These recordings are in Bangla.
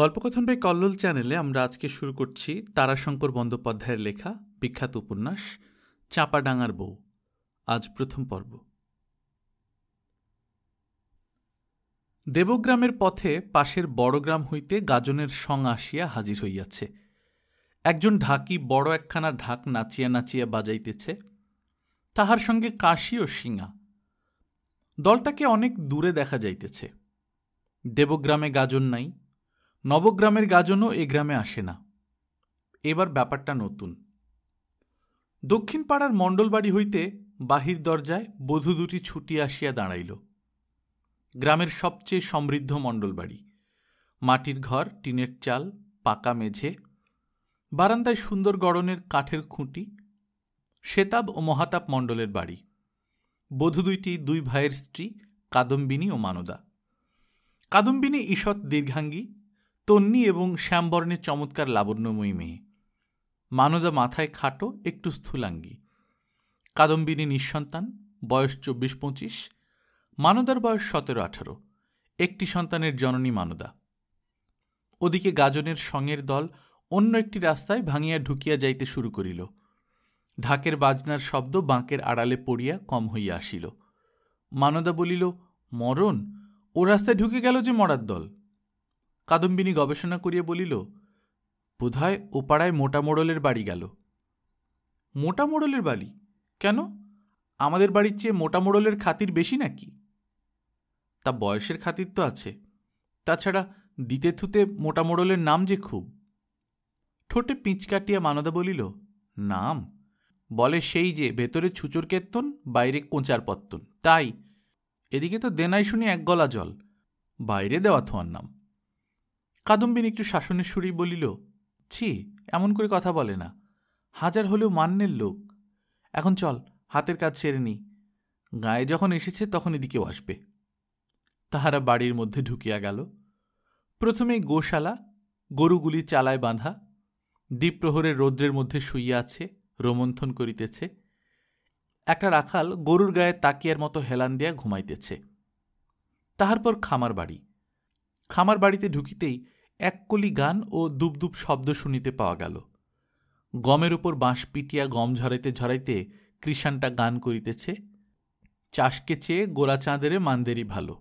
গল্পকথন বাই কল্লোল চ্যানেলে আমরা আজকে শুরু করছি তারাশঙ্কর বন্দ্যোপাধ্যায়ের লেখা বিখ্যাত উপন্যাস চাঁপাডাঙার বউ আজ প্রথম পর্ব দেবগ্রামের পথে পাশের বড়গ্রাম হইতে গাজনের সং আসিয়া হাজির হইয়াছে একজন ঢাকি বড় একখানা ঢাক নাচিয়া নাচিয়া বাজাইতেছে তাহার সঙ্গে কাশি ও শিঙা দলটাকে অনেক দূরে দেখা যাইতেছে দেবগ্রামে গাজন নাই নবগ্রামের গাজনও এ গ্রামে আসে না এবার ব্যাপারটা নতুন দক্ষিণ পাড়ার মণ্ডলবাড়ি হইতে বাহির দরজায় বধূ দুটি ছুটি আসিয়া দাঁড়াইল গ্রামের সবচেয়ে সমৃদ্ধ মণ্ডলবাড়ি মাটির ঘর টিনের চাল পাকা মেঝে বারান্দায় সুন্দর গড়নের কাঠের খুঁটি শ্বেতাব ও মহাতাপ মণ্ডলের বাড়ি বধূ দুইটি দুই ভাইয়ের স্ত্রী কাদম্বিনী ও মানদা কাদম্বিনী ঈষৎ দীর্ঘাঙ্গী তন্নি এবং শ্যামবর্ণের চমৎকার লাবণ্যময়ী মেয়ে মানদা মাথায় খাটো একটু স্থূলাঙ্গি কাদম্বিনী নিঃসন্তান বয়স চব্বিশ পঁচিশ মানদার বয়স সতেরো আঠারো একটি সন্তানের জননী মানদা ওদিকে গাজনের সঙ্গের দল অন্য একটি রাস্তায় ভাঙিয়া ঢুকিয়া যাইতে শুরু করিল ঢাকের বাজনার শব্দ বাঁকের আড়ালে পড়িয়া কম হইয়া আসিল মানদা বলিল মরণ ও রাস্তায় ঢুকে গেল যে মরার দল কাদম্বিনী গবেষণা করিয়া বলিল বোধহয় ওপাড়ায় মোটা মোড়লের বাড়ি গেল মোটা মোড়লের বাড়ি কেন আমাদের বাড়ির চেয়ে মোটা মোড়লের খাতির বেশি নাকি তা বয়সের খাতির তো আছে তাছাড়া দিতে থুতে মোটা মোড়লের নাম যে খুব ঠোঁটে পিঁচ কাটিয়া মানদা বলিল নাম বলে সেই যে ভেতরে ছুচোর কেত্তন বাইরে কোঁচার পত্তন তাই এদিকে তো দেনাই শুনি এক গলা জল বাইরে দেওয়া থোয়ার নাম কাদম্বিনী একটু শাসনের সুরেই বলিল ছি এমন করে কথা বলে না হাজার হলেও মান্যের লোক এখন চল হাতের কাজ ছেড়ে নি গায়ে যখন এসেছে তখন এদিকেও আসবে তাহারা বাড়ির মধ্যে ঢুকিয়া গেল প্রথমে গোশালা গরুগুলি চালায় বাঁধা দ্বীপপ্রহরের রৌদ্রের মধ্যে শুইয়া আছে রোমন্থন করিতেছে একটা রাখাল গরুর গায়ে তাকিয়ার মতো হেলান দিয়া ঘুমাইতেছে তাহার পর খামার বাড়ি খামার বাড়িতে ঢুকিতেই এক কলি গান ও দুবদুব শব্দ শুনিতে পাওয়া গেল গমের ওপর বাঁশ পিটিয়া গম ঝরাইতে ঝরাইতে কৃষানটা গান করিতেছে চাষকে চেয়ে গোড়া চাঁদেরে মান্দেরই ভালো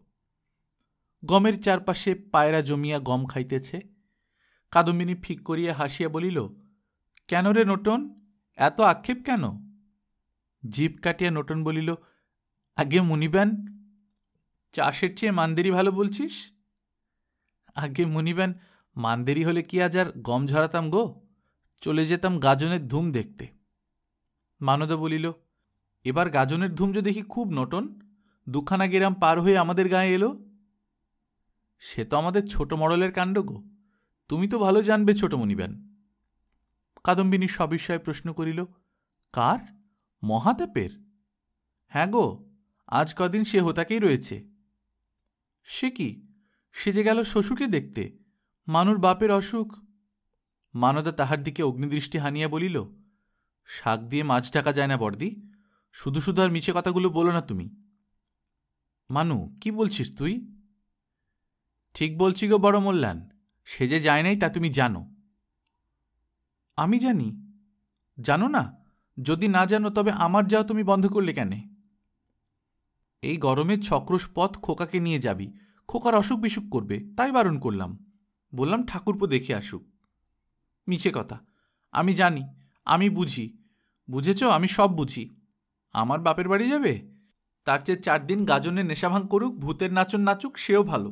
গমের চারপাশে পায়রা জমিয়া গম খাইতেছে কাদম্বিনী ফিক করিয়া হাসিয়া বলিল কেন রে নোটন এত আক্ষেপ কেন জীব কাটিয়া নোটন বলিল আগে মুনিবেন চাষের চেয়ে মান্দেরই ভালো বলছিস আগে মনিবেন মান্দেরি হলে কি আজ আর গম ঝরাতাম গো চলে যেতাম গাজনের ধুম দেখতে মানদা বলিল এবার গাজনের ধুম যে দেখি খুব নটন দুখানা গেরাম পার হয়ে আমাদের গায়ে এলো সে তো আমাদের ছোট মডলের কাণ্ড গো তুমি তো ভালো জানবে ছোট মনিবেন কাদম্বিনী সবিস্ময়ে প্রশ্ন করিল কার মহাতাপের হ্যাঁ গো আজ কদিন সে হোতাকেই রয়েছে সে কি সে যে গেল শ্বশুরকে দেখতে মানুর বাপের অসুখ মানদা তাহার দিকে অগ্নিদৃষ্টি হানিয়া বলিল শাক দিয়ে মাছ টাকা যায় না বর্দি শুধু শুধু আর মিছে কথাগুলো বলো না তুমি মানু কি বলছিস তুই ঠিক বলছি গো বড় মোল্লান সে যে যায় নাই তা তুমি জানো আমি জানি জানো না যদি না জানো তবে আমার যাও তুমি বন্ধ করলে কেন এই গরমের ছক্রোশ পথ খোকাকে নিয়ে যাবি খোকার অসুখ বিসুখ করবে তাই বারণ করলাম বললাম ঠাকুরপো দেখে আসুক মিছে কথা আমি জানি আমি বুঝি বুঝেছ আমি সব বুঝি আমার বাপের বাড়ি যাবে তার চেয়ে চার দিন গাজনে নেশাভাং করুক ভূতের নাচন নাচুক সেও ভালো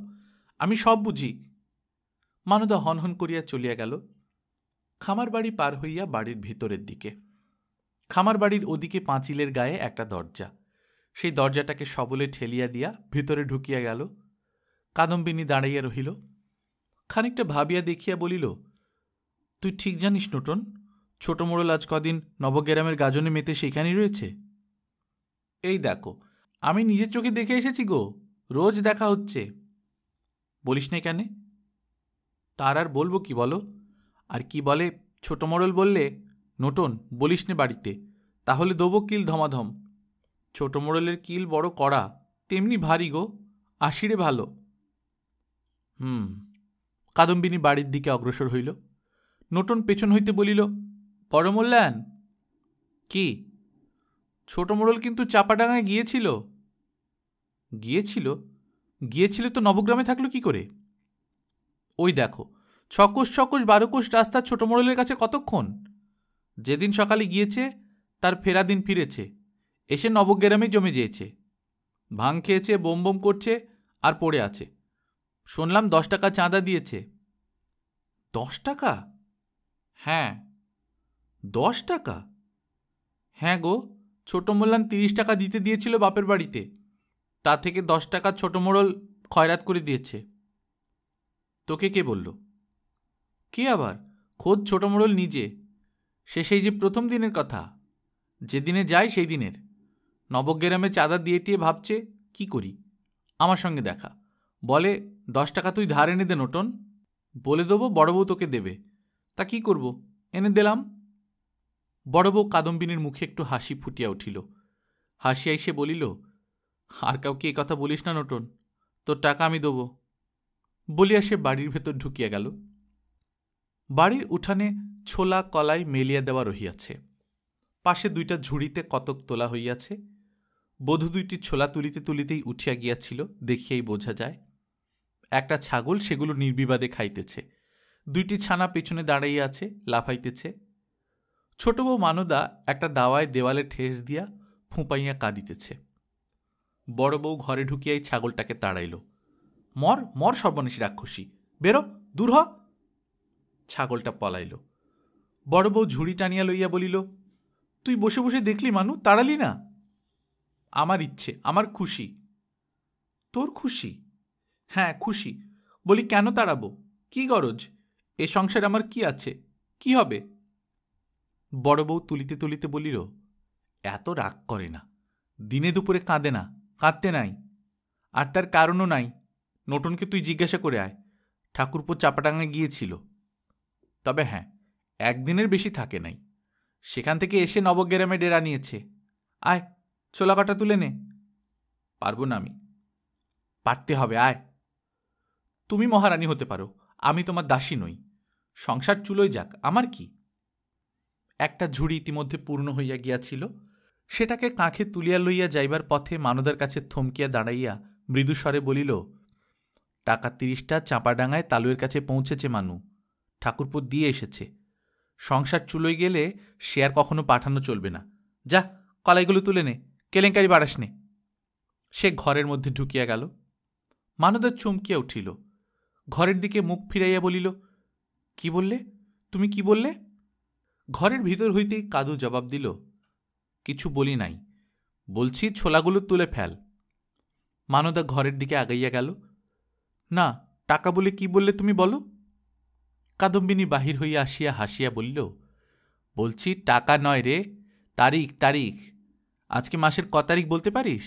আমি সব বুঝি মানুদা হনহন করিয়া চলিয়া গেল খামার বাড়ি পার হইয়া বাড়ির ভিতরের দিকে খামার বাড়ির ওদিকে পাঁচিলের গায়ে একটা দরজা সেই দরজাটাকে সবলে ঠেলিয়া দিয়া ভিতরে ঢুকিয়া গেল কাদম্বিনী দাঁড়াইয়া রহিল খানিকটা ভাবিয়া দেখিয়া বলিল তুই ঠিক জানিস নোটন ছোট মোড়ল আজ কদিন নবগ্রামের গাজনে মেতে সেখানেই রয়েছে এই দেখো আমি নিজের চোখে দেখে এসেছি গো রোজ দেখা হচ্ছে বলিস না কেন তার আর বলবো কি বলো আর কি বলে ছোট মোড়ল বললে নোটন বলিস নে বাড়িতে তাহলে দেবো কিল ধমাধম ছোট মোড়লের কিল বড় কড়া তেমনি ভারী গো আশিরে ভালো হুম কাদম্বিনী বাড়ির দিকে অগ্রসর হইল নোটন পেছন হইতে বলিল পরমল্যান কি ছোট মোড়ল কিন্তু চাপাডাঙায় গিয়েছিল গিয়েছিল গিয়েছিল তো নবগ্রামে থাকলো কি করে ওই দেখো ছকোষ ছকোষ বারোকোষ রাস্তা ছোট মোড়লের কাছে কতক্ষণ যেদিন সকালে গিয়েছে তার ফেরা দিন ফিরেছে এসে নবগ্রামে জমে যেয়েছে ভাং খেয়েছে বোম বোম করছে আর পড়ে আছে শুনলাম দশ টাকা চাঁদা দিয়েছে দশ টাকা হ্যাঁ দশ টাকা হ্যাঁ গো ছোট মোল্লান তিরিশ টাকা দিতে দিয়েছিল বাপের বাড়িতে তা থেকে দশ টাকা ছোট মোড়ল খয়রাত করে দিয়েছে তোকে কে বলল কে আবার খোদ ছোট মোড়ল নিজে সে সেই যে প্রথম দিনের কথা যেদিনে যায় সেই দিনের নবগ্রামে চাঁদা দিয়ে টিয়ে ভাবছে কি করি আমার সঙ্গে দেখা বলে দশ টাকা তুই ধার এনে দে নোটন বলে দেবো বড় বউ তোকে দেবে তা কি করব এনে দিলাম বড় বউ কাদম্বিনীর মুখে একটু হাসি ফুটিয়া উঠিল হাসিয়াই সে বলিল আর কাউকে এ কথা বলিস না নোটন তোর টাকা আমি দেবো বলিয়া সে বাড়ির ভেতর ঢুকিয়া গেল বাড়ির উঠানে ছোলা কলাই মেলিয়া দেওয়া রহিয়াছে পাশে দুইটা ঝুড়িতে কতক তোলা হইয়াছে বধূ দুইটি ছোলা তুলিতে তুলিতেই উঠিয়া গিয়াছিল দেখিয়াই বোঝা যায় একটা ছাগল সেগুলো নির্বিবাদে খাইতেছে দুইটি ছানা পেছনে দাঁড়াইয়া আছে লাফাইতেছে ছোট বউ মানদা একটা দাওয়ায় দেওয়ালে ঠেস দিয়া ফুঁপাইয়া কাঁদিতেছে বড় বউ ঘরে ঢুকিয়াই ছাগলটাকে তাড়াইল মর মর সর্বনাশী রাক্ষসী বেরো দূর হ ছাগলটা পলাইল বড় বউ ঝুড়ি টানিয়া লইয়া বলিল তুই বসে বসে দেখলি মানু তাড়ালি না আমার ইচ্ছে আমার খুশি তোর খুশি হ্যাঁ খুশি বলি কেন তাড়াবো কি গরজ এ সংসার আমার কি আছে কি হবে বড় বউ তুলিতে তুলিতে বলিল এত রাগ করে না দিনে দুপুরে কাঁদে না কাঁদতে নাই আর তার কারণও নাই নটনকে তুই জিজ্ঞাসা করে আয় ঠাকুরপো চাপাটাঙ্গা গিয়েছিল তবে হ্যাঁ একদিনের বেশি থাকে নাই সেখান থেকে এসে নবগ্রামে ডেরা নিয়েছে আয় ছোলা কাটা তুলে নে পারব না আমি পারতে হবে আয় তুমি মহারানী হতে পারো আমি তোমার দাসী নই সংসার চুলোই যাক আমার কি একটা ঝুড়ি ইতিমধ্যে পূর্ণ হইয়া গিয়াছিল সেটাকে কাঁখে তুলিয়া লইয়া যাইবার পথে মানদার কাছে থমকিয়া দাঁড়াইয়া মৃদুস্বরে বলিল টাকা তিরিশটা চাঁপাডাঙায় তালুয়ের কাছে পৌঁছেছে মানু ঠাকুরপুর দিয়ে এসেছে সংসার চুলোই গেলে সে আর কখনো পাঠানো চলবে না যা কলাইগুলো তুলে নে কেলেঙ্কারি বাড়াস নে সে ঘরের মধ্যে ঢুকিয়া গেল মানদার চমকিয়া উঠিল ঘরের দিকে মুখ ফিরাইয়া বলিল কি বললে তুমি কি বললে ঘরের ভিতর হইতেই কাদু জবাব দিল কিছু বলি নাই বলছি ছোলাগুলো তুলে ফেল মানদা ঘরের দিকে আগাইয়া গেল না টাকা বলে কি বললে তুমি বলো কাদম্বিনী বাহির হইয়া আসিয়া হাসিয়া বলিল বলছি টাকা নয় রে তারিখ তারিখ আজকে মাসের ক তারিখ বলতে পারিস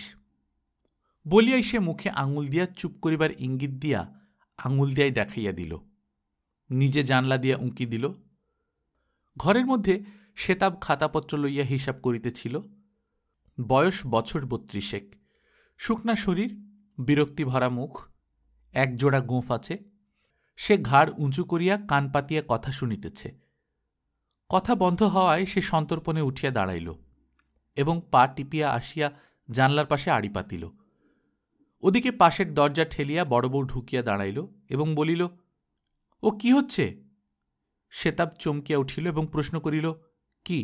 বলিয়াই সে মুখে আঙুল দিয়া চুপ করিবার ইঙ্গিত দিয়া আঙুল দিয়াই দেখাইয়া দিল নিজে জানলা দিয়া উঁকি দিল ঘরের মধ্যে সেতাব খাতাপত্র লইয়া হিসাব করিতেছিল বয়স বছর বত্রিশেক শুকনা শরীর বিরক্তি ভরা মুখ একজোড়া গোঁফ আছে সে ঘাড় উঁচু করিয়া কান পাতিয়া কথা শুনিতেছে কথা বন্ধ হওয়ায় সে সন্তর্পণে উঠিয়া দাঁড়াইল এবং পা টিপিয়া আসিয়া জানলার পাশে আড়ি পাতিল ওদিকে পাশের দরজা ঠেলিয়া বড় বউ ঢুকিয়া দাঁড়াইল এবং বলিল ও কি হচ্ছে শেতাব চমকিয়া উঠিল এবং প্রশ্ন করিল কি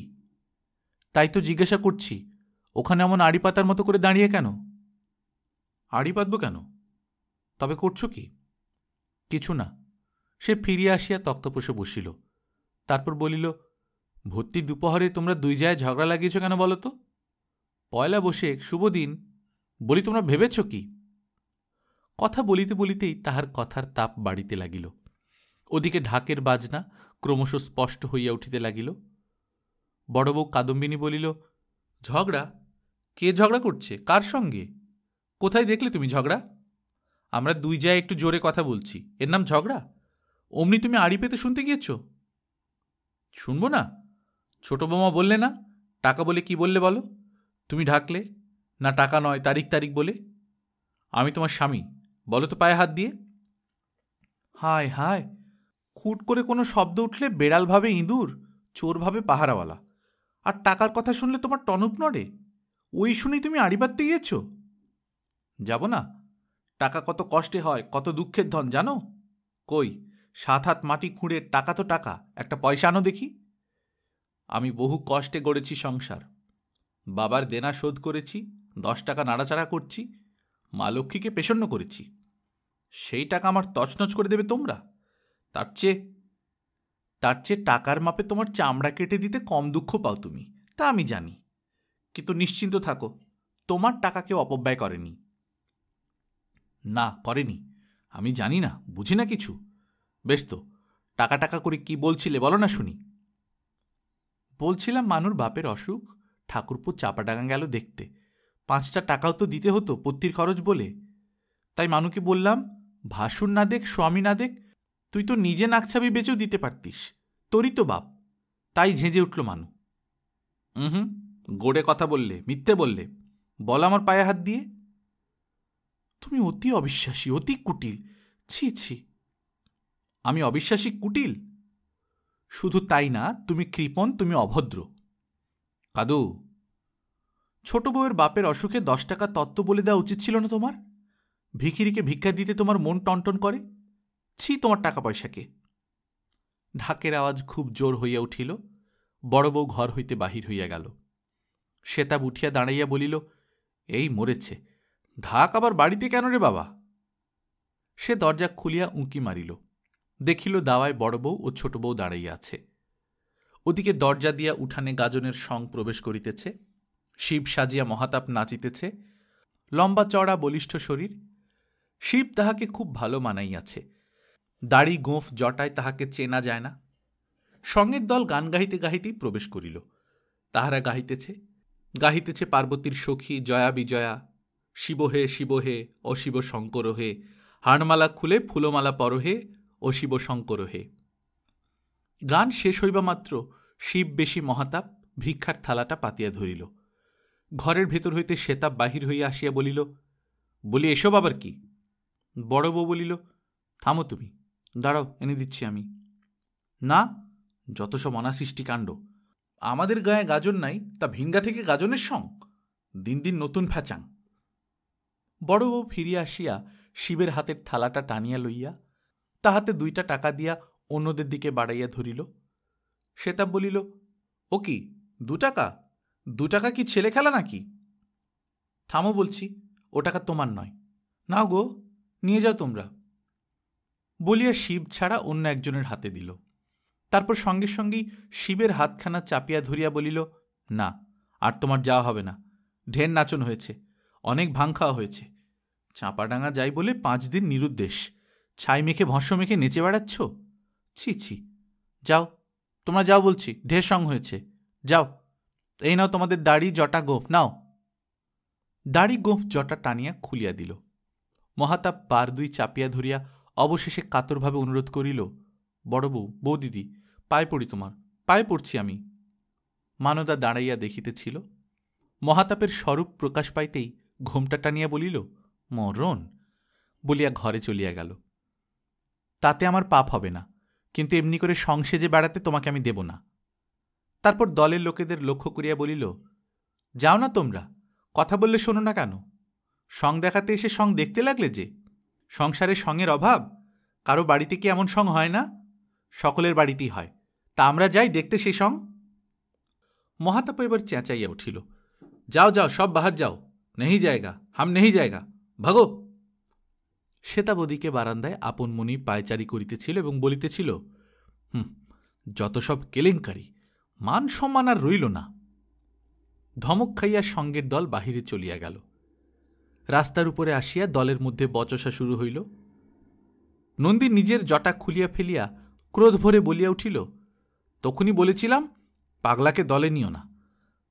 তাই তো জিজ্ঞাসা করছি ওখানে এমন আড়ি পাতার মতো করে দাঁড়িয়ে কেন আড়ি পাতব কেন তবে করছো কি কিছু না সে ফিরিয়া আসিয়া তক্তপোষে বসিল তারপর বলিল ভর্তি দুপহরে তোমরা দুই জায়গায় ঝগড়া লাগিয়েছ কেন বলো তো পয়লা বসে শুভ দিন বলি তোমরা ভেবেছ কি কথা বলিতে বলিতেই তাহার কথার তাপ বাড়িতে লাগিল ওদিকে ঢাকের বাজনা ক্রমশ স্পষ্ট হইয়া উঠিতে লাগিল বড়বউ কাদম্বিনী বলিল ঝগড়া কে ঝগড়া করছে কার সঙ্গে কোথায় দেখলে তুমি ঝগড়া আমরা দুই জায় একটু জোরে কথা বলছি এর নাম ঝগড়া অমনি তুমি আড়ি পেতে শুনতে গিয়েছ শুনব না ছোট বৌমা বললে না টাকা বলে কি বললে বলো তুমি ঢাকলে না টাকা নয় তারিখ তারিখ বলে আমি তোমার স্বামী বলো তো পায়ে হাত দিয়ে হায় হায় খুট করে কোনো শব্দ উঠলে বেড়ালভাবে ইঁদুর চোরভাবে পাহারাওয়ালা আর টাকার কথা শুনলে তোমার টনক নড়ে ওই শুনেই তুমি আড়ি পাততে গিয়েছ যাব না টাকা কত কষ্টে হয় কত দুঃখের ধন জানো কই সাত হাত মাটি খুঁড়ে টাকা তো টাকা একটা পয়সা আনো দেখি আমি বহু কষ্টে গড়েছি সংসার বাবার দেনা শোধ করেছি দশ টাকা নাড়াচাড়া করছি মা লক্ষ্মীকে পেষণ্য করেছি সেই টাকা আমার তছনছ করে দেবে তোমরা তার চেয়ে তার চেয়ে টাকার মাপে তোমার চামড়া কেটে দিতে কম দুঃখ পাও তুমি তা আমি জানি কিন্তু নিশ্চিন্ত থাকো তোমার টাকা কেউ অপব্যয় করেনি না করেনি আমি জানি না বুঝি না কিছু বেশ তো টাকা টাকা করে কি বলছিলে বলো না শুনি বলছিলাম মানুর বাপের অসুখ ঠাকুরপুর চাপা ডাঙা গেল দেখতে পাঁচটা টাকাও তো দিতে হতো পত্তির খরচ বলে তাই মানুকে বললাম ভাসুর না দেখ স্বামী না দেখ তুই তো নিজে নাকছাবি বেচেও দিতে পারতিস তোরই তো বাপ তাই ঝেঁজে উঠল মানু হুম গোড়ে কথা বললে মিথ্যে বললে বল আমার পায়ে হাত দিয়ে তুমি অতি অবিশ্বাসী অতি কুটিল ছি ছি আমি অবিশ্বাসী কুটিল শুধু তাই না তুমি কৃপণ তুমি অভদ্র কাদু ছোট বউয়ের বাপের অসুখে দশ টাকা তত্ত্ব বলে দেওয়া উচিত ছিল না তোমার ভিখিরিকে ভিক্ষা দিতে তোমার মন টনটন করে ছি তোমার টাকা পয়সাকে ঢাকের আওয়াজ খুব জোর হইয়া উঠিল বড় বউ ঘর হইতে বাহির হইয়া গেল শ্বেতাব উঠিয়া দাঁড়াইয়া বলিল এই মরেছে ঢাক আবার বাড়িতে কেন রে বাবা সে দরজা খুলিয়া উঁকি মারিল দেখিল দাওয়ায় বড় বউ ও ছোট বউ দাঁড়াইয়া আছে ওদিকে দরজা দিয়া উঠানে গাজনের সং প্রবেশ করিতেছে শিব সাজিয়া মহাতাপ নাচিতেছে লম্বা চড়া বলিষ্ঠ শরীর শিব তাহাকে খুব ভালো মানাইয়াছে দাড়ি গোঁফ জটায় তাহাকে চেনা যায় না সঙ্গের দল গান গাহিতে গাহিতেই প্রবেশ করিল তাহারা গাহিতেছে গাহিতেছে পার্বতীর সখী জয়া বিজয়া শিবহে শিবহে অশিব শঙ্কর হে হাড়মালা খুলে ফুলমালা পরহে অশিব শঙ্কর হে গান শেষ হইবা মাত্র শিব বেশি মহাতাপ ভিক্ষার থালাটা পাতিয়া ধরিল ঘরের ভেতর হইতে শ্বেতাপ বাহির হইয়া আসিয়া বলিল বলি এসব আবার কি বড় বউ বলিল থামো তুমি দাঁড়াও এনে দিচ্ছি আমি না যত সব অনাসৃষ্টিকাণ্ড আমাদের গায়ে গাজন নাই তা ভিঙ্গা থেকে গাজনের সং দিন দিন নতুন ফ্যাচাং বড় বউ ফিরিয়া আসিয়া শিবের হাতের থালাটা টানিয়া লইয়া তাহাতে দুইটা টাকা দিয়া অন্যদের দিকে বাড়াইয়া ধরিল শ্বেতাব বলিল ও কি দু টাকা দু টাকা কি ছেলে খেলা নাকি থামো বলছি ও টাকা তোমার নয় নাও গো নিয়ে যাও তোমরা বলিয়া শিব ছাড়া অন্য একজনের হাতে দিল তারপর সঙ্গে সঙ্গেই শিবের হাতখানা চাপিয়া ধরিয়া বলিল না আর তোমার যাওয়া হবে না ঢের নাচন হয়েছে অনেক ভাং খাওয়া হয়েছে চাঁপাডাঙা যাই বলে পাঁচ দিন নিরুদ্দেশ ছাই মেখে ভস্য মেখে নেচে বেড়াচ্ছ ছি ছি যাও তোমরা যাও বলছি ঢের সং হয়েছে যাও এই নাও তোমাদের দাড়ি জটা গোফ নাও দাড়ি গোফ জটা টানিয়া খুলিয়া দিল মহাতাপ পার দুই চাপিয়া ধরিয়া অবশেষে কাতরভাবে অনুরোধ করিল বড় বউ বৌদিদি পায়ে পড়ি তোমার পায়ে পড়ছি আমি মানদা দাঁড়াইয়া দেখিতেছিল মহাতাপের স্বরূপ প্রকাশ পাইতেই ঘোমটা টানিয়া বলিল মরণ বলিয়া ঘরে চলিয়া গেল তাতে আমার পাপ হবে না কিন্তু এমনি করে সংসেজে বেড়াতে তোমাকে আমি দেব না তারপর দলের লোকেদের লক্ষ্য করিয়া বলিল যাও না তোমরা কথা বললে শোনো না কেন সং দেখাতে এসে সং দেখতে লাগলে যে সংসারে সঙ্গের অভাব কারো বাড়িতে কি এমন সং হয় না সকলের বাড়িতেই হয় তা আমরা যাই দেখতে সে সং মহাতাপ এবার চেঁচাইয়া উঠিল যাও যাও সব বাহার যাও নেহি জায়গা হাম নেহি জায়গা ভাগো শ্বেতাবদীকে বারান্দায় আপন মনি পায়চারি করিতেছিল এবং বলিতেছিল হুম যত সব কেলেঙ্কারি মান সম্মান আর রইল না ধমক খাইয়া সঙ্গের দল বাহিরে চলিয়া গেল রাস্তার উপরে আসিয়া দলের মধ্যে বচসা শুরু হইল নন্দী নিজের জটা খুলিয়া ফেলিয়া ক্রোধ ভরে বলিয়া উঠিল তখনই বলেছিলাম পাগলাকে দলে নিও না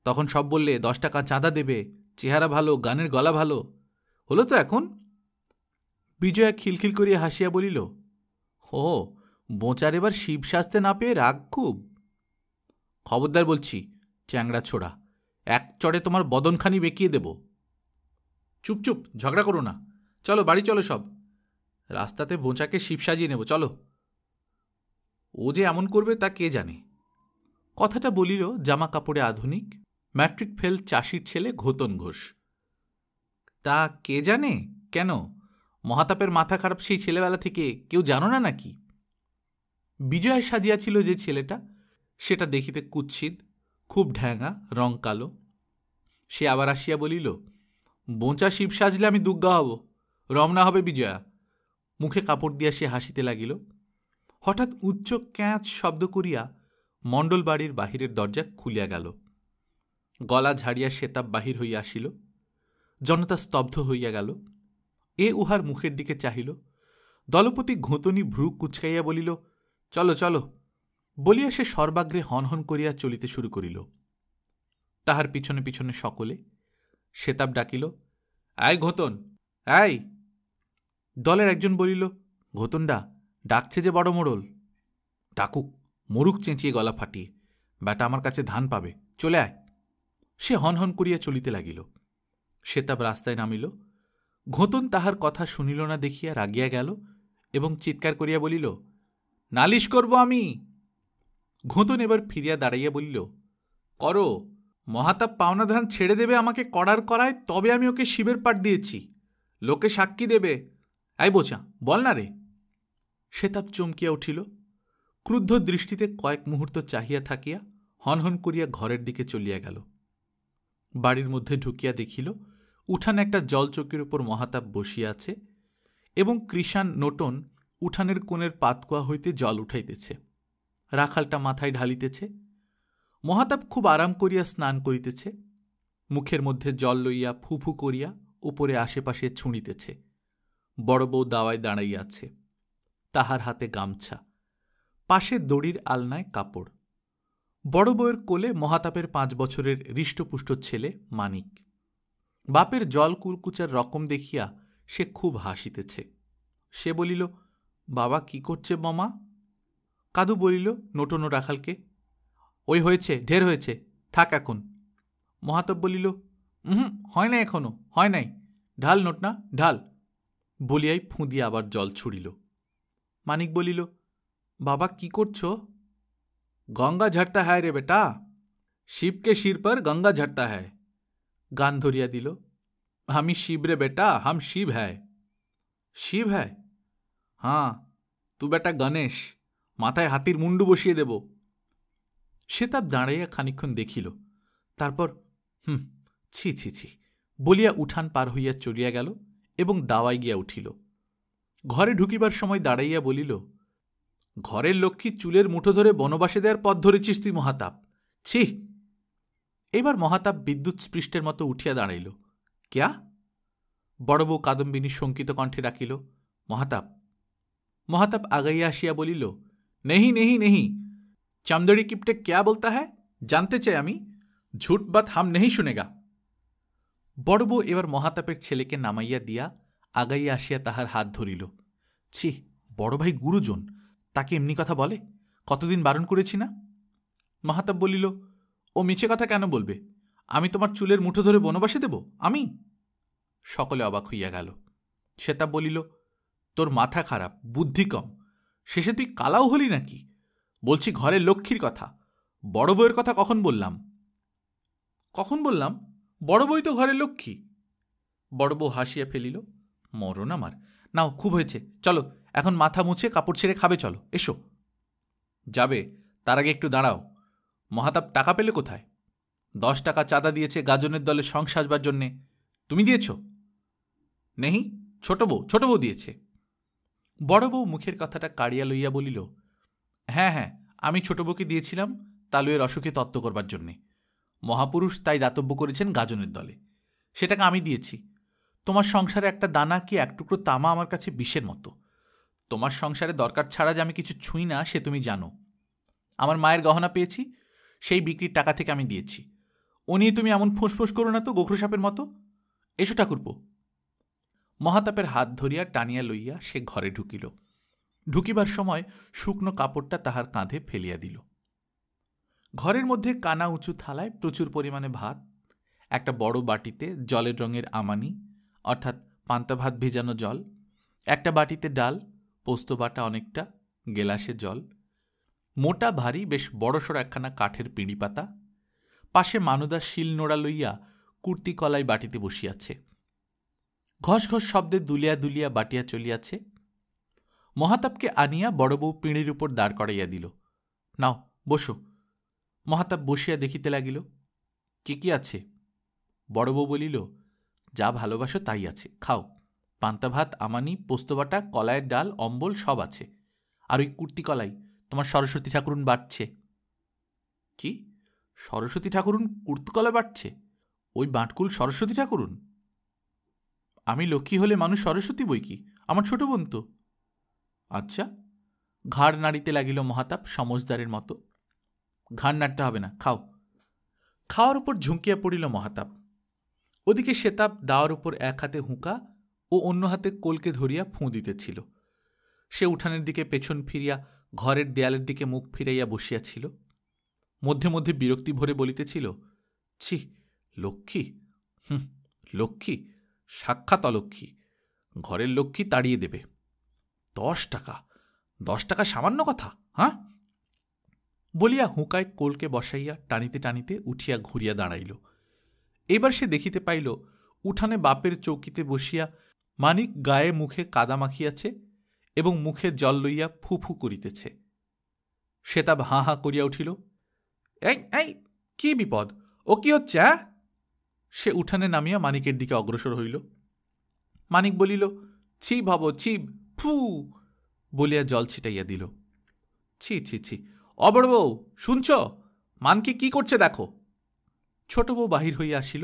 তখন সব বললে দশ টাকা চাঁদা দেবে চেহারা ভালো গানের গলা ভালো হলো তো এখন বিজয়া খিলখিল করিয়া হাসিয়া বলিল হো বোঁচার এবার শিব সাজতে না পেয়ে রাগ খুব খবরদার বলছি চ্যাংড়া ছোড়া এক চড়ে তোমার বদনখানি বেঁকিয়ে দেব চুপ চুপ ঝগড়া করো না চলো বাড়ি চলো সব রাস্তাতে বোঁচাকে শিব সাজিয়ে নেব চলো ও যে এমন করবে তা কে জানে কথাটা বলিল জামা কাপড়ে আধুনিক ম্যাট্রিক ফেল চাষির ছেলে ঘোতন ঘোষ তা কে জানে কেন মহাতাপের মাথা খারাপ সেই ছেলেবেলা থেকে কেউ জানো না নাকি বিজয়ের সাজিয়াছিল যে ছেলেটা সেটা দেখিতে কুৎসিত খুব ঢ্যাঙা রং কালো সে আবার আসিয়া বলিল বোঁচা শিব সাজলে আমি দুগ্গা হব রমনা হবে বিজয়া মুখে কাপড় দিয়া সে হাসিতে লাগিল হঠাৎ উচ্চ ক্যাঁচ শব্দ করিয়া মণ্ডল বাড়ির বাহিরের দরজা খুলিয়া গেল গলা ঝাড়িয়া শেতাব বাহির হইয়া আসিল জনতা স্তব্ধ হইয়া গেল এ উহার মুখের দিকে চাহিল দলপতি ঘোঁতনি ভ্রু কুচকাইয়া বলিল চলো চলো বলিয়া সে সর্বাগ্রে হনহন করিয়া চলিতে শুরু করিল তাহার পিছনে পিছনে সকলে শেতাব ডাকিল আয় ঘোতন আয় দলের একজন বলিল ঘোতনডা ডাকছে যে বড় মোড়ল ডাকুক মরুক চেঁচিয়ে গলা ফাটিয়ে ব্যাটা আমার কাছে ধান পাবে চলে আয় সে হনহন করিয়া চলিতে লাগিল শেতাব রাস্তায় নামিল ঘোতন তাহার কথা শুনিল না দেখিয়া রাগিয়া গেল এবং চিৎকার করিয়া বলিল নালিশ করব আমি ঘোতন এবার ফিরিয়া দাঁড়াইয়া বলিল করো মহাতাপ পাওনাধান ছেড়ে দেবে আমাকে করার করায় তবে আমি ওকে শিবের পাট দিয়েছি লোকে সাক্ষী দেবে আই বোঝা বল না রে শেতাব চমকিয়া উঠিল ক্রুদ্ধ দৃষ্টিতে কয়েক মুহূর্ত চাহিয়া থাকিয়া হনহন করিয়া ঘরের দিকে চলিয়া গেল বাড়ির মধ্যে ঢুকিয়া দেখিল উঠানে একটা জলচকির উপর মহাতাপ বসিয়া আছে এবং কৃষাণ নোটন উঠানের কোণের পাতকুয়া হইতে জল উঠাইতেছে রাখালটা মাথায় ঢালিতেছে মহাতাপ খুব আরাম করিয়া স্নান করিতেছে মুখের মধ্যে জল লইয়া ফুফু করিয়া উপরে আশেপাশে ছুঁড়িতেছে বড় বউ দাওয়ায় দাঁড়াইয়াছে তাহার হাতে গামছা পাশে দড়ির আলনায় কাপড় বড় বউয়ের কোলে মহাতাপের পাঁচ বছরের হৃষ্টপুষ্ট ছেলে মানিক বাপের জল কুলকুচার রকম দেখিয়া সে খুব হাসিতেছে সে বলিল বাবা কি করছে মামা কাদু বলিল নোটনো রাখালকে ওই হয়েছে ঢের হয়েছে থাক এখন মহাতব বলিল হুম হয় না এখনো হয় নাই ঢাল নোট না ঢাল বলিয়াই ফুঁদিয়ে আবার জল ছুড়িল মানিক বলিল বাবা কি করছ গঙ্গা ঝাড়তা হ্যায় রে বেটা শিবকে শির পর গঙ্গা ঝাড়তা হ্যায় গান ধরিয়া দিল আমি শিব রে বেটা হাম শিব হ্যায় শিব হ্যায় হ্যাঁ তু বেটা গণেশ মাথায় হাতির মুন্ডু বসিয়ে দেবো সে তার দাঁড়াইয়া খানিক্ষণ দেখিল তারপর হুম ছি ছি ছি বলিয়া উঠান পার হইয়া চলিয়া গেল এবং দাওয়ায় গিয়া উঠিল ঘরে ঢুকিবার সময় দাঁড়াইয়া বলিল ঘরের লক্ষ্মী চুলের মুঠো ধরে বনবাসে দেওয়ার পথ ধরেছিস তুই মহাতাপ ছি এবার মহাতাপ বিদ্যুৎ স্পৃষ্টের মতো উঠিয়া দাঁড়াইল ক্যা বড়বউ কাদম্বিনী শঙ্কিত কণ্ঠে ডাকিল মহাতাপ মহাতাপ আগাইয়া আসিয়া বলিল নেহি নেহি নেহি চামদড়ি কিপটে क्या বলতা হ্যায় জানতে চাই আমি ঝুট বা থাম নেহি শুনেগা বড় বউ এবার মহাতাপের ছেলেকে নামাইয়া দিয়া আগাইয়া আসিয়া তাহার হাত ধরিল ছি বড় ভাই গুরুজন তাকে এমনি কথা বলে কতদিন বারণ করেছি না মহাতাপ বলিল ও মিছে কথা কেন বলবে আমি তোমার চুলের মুঠো ধরে বনবাসে দেব আমি সকলে অবাক হইয়া গেল শ্বেতা বলিল তোর মাথা খারাপ বুদ্ধি কম শেষে তুই কালাও হলি নাকি বলছি ঘরের লক্ষ্মীর কথা বড় বউয়ের কথা কখন বললাম কখন বললাম বড় বই তো ঘরের লক্ষ্মী বড় বউ হাসিয়া ফেলিল মরণ আমার নাও খুব হয়েছে চলো এখন মাথা মুছে কাপড় ছেড়ে খাবে চলো এসো যাবে তার আগে একটু দাঁড়াও মহাতাপ টাকা পেলে কোথায় দশ টাকা চাঁদা দিয়েছে গাজনের দলে সং সাজবার জন্যে তুমি দিয়েছ নেহি ছোট বউ ছোট বউ দিয়েছে বড় বউ মুখের কথাটা কাড়িয়া লইয়া বলিল হ্যাঁ হ্যাঁ আমি ছোট বউকে দিয়েছিলাম তালুয়ের অসুখে তত্ত্ব করবার জন্যে মহাপুরুষ তাই দাতব্য করেছেন গাজনের দলে সেটাকে আমি দিয়েছি তোমার সংসারে একটা দানা কি এক টুকরো তামা আমার কাছে বিষের মতো তোমার সংসারে দরকার ছাড়া যে আমি কিছু ছুঁই না সে তুমি জানো আমার মায়ের গহনা পেয়েছি সেই বিক্রির টাকা থেকে আমি দিয়েছি ও নিয়ে তুমি এমন ফোঁসফোঁস করো না তো গোখরু মতো এসো ঠাকুরপো মহাতাপের হাত ধরিয়া টানিয়া লইয়া সে ঘরে ঢুকিল ঢুকিবার সময় শুকনো কাপড়টা তাহার কাঁধে ফেলিয়া দিল ঘরের মধ্যে কানা উঁচু থালায় প্রচুর পরিমাণে ভাত একটা বড় বাটিতে জলের রঙের আমানি অর্থাৎ পান্তা ভাত ভেজানো জল একটা বাটিতে ডাল পোস্ত বাটা অনেকটা গেলাসে জল মোটা ভারী বেশ বড়সড় একখানা কাঠের পিঁড়ি পাতা পাশে মানুদা শিল নোড়া লইয়া কুর্তি কলাই বাটিতে বসিয়াছে ঘস ঘস শব্দে দুলিয়া দুলিয়া বাটিয়া চলিয়াছে মহাতাপকে আনিয়া বড় বউ পিঁড়ির উপর দাঁড় করাইয়া দিল নাও বসো মহাতাপ বসিয়া দেখিতে লাগিল কে কি আছে বড় বউ বলিল যা ভালোবাসো তাই আছে খাও পান্তা ভাত আমানি পোস্তবাটা কলায়ের ডাল অম্বল সব আছে আর ওই কুর্তি কলাই তোমার সরস্বতী ঠাকুরুন বাটছে কি সরস্বতী ঠাকুরুন কুর্তকলা বাটছে ওই বাঁটকুল সরস্বতী ঠাকুরুন আমি লক্ষ্মী হলে মানুষ সরস্বতী বই কি আমার ছোট বোন তো আচ্ছা ঘাড় নাড়িতে লাগিল মহাতাপ সমজদারের মতো ঘাড় নাড়তে হবে না খাও খাওয়ার উপর ঝুঁকিয়া পড়িল মহাতাপ ওদিকে শেতাব দাওয়ার উপর এক হাতে হুঁকা ও অন্য হাতে কোলকে ধরিয়া ফুঁ দিতেছিল সে উঠানের দিকে পেছন ফিরিয়া ঘরের দেয়ালের দিকে মুখ ফিরাইয়া বসিয়াছিল মধ্যে মধ্যে বিরক্তি ভরে বলিতেছিল ছি লক্ষ্মী হুম লক্ষ্মী সাক্ষাৎ অলক্ষ্মী ঘরের লক্ষ্মী তাড়িয়ে দেবে দশ টাকা দশ টাকা সামান্য কথা হ্যাঁ বলিয়া হুঁকায় কোলকে বসাইয়া টানিতে টানিতে উঠিয়া ঘুরিয়া দাঁড়াইল এবার সে দেখিতে পাইল উঠানে বাপের চৌকিতে বসিয়া মানিক গায়ে মুখে কাদা মাখিয়াছে এবং মুখে জল লইয়া ফুফু করিতেছে শ্বেতাব হাঁ হাঁ করিয়া উঠিল এই এই কি বিপদ ও কি হচ্ছে অ্যা সে উঠানে নামিয়া মানিকের দিকে অগ্রসর হইল মানিক বলিল ছি হব ছিব ফু বলিয়া জল ছিটাইয়া দিল ছি ছি ছি অবড় বউ শুনছ মানকে কি করছে দেখো ছোট বউ বাহির হইয়া আসিল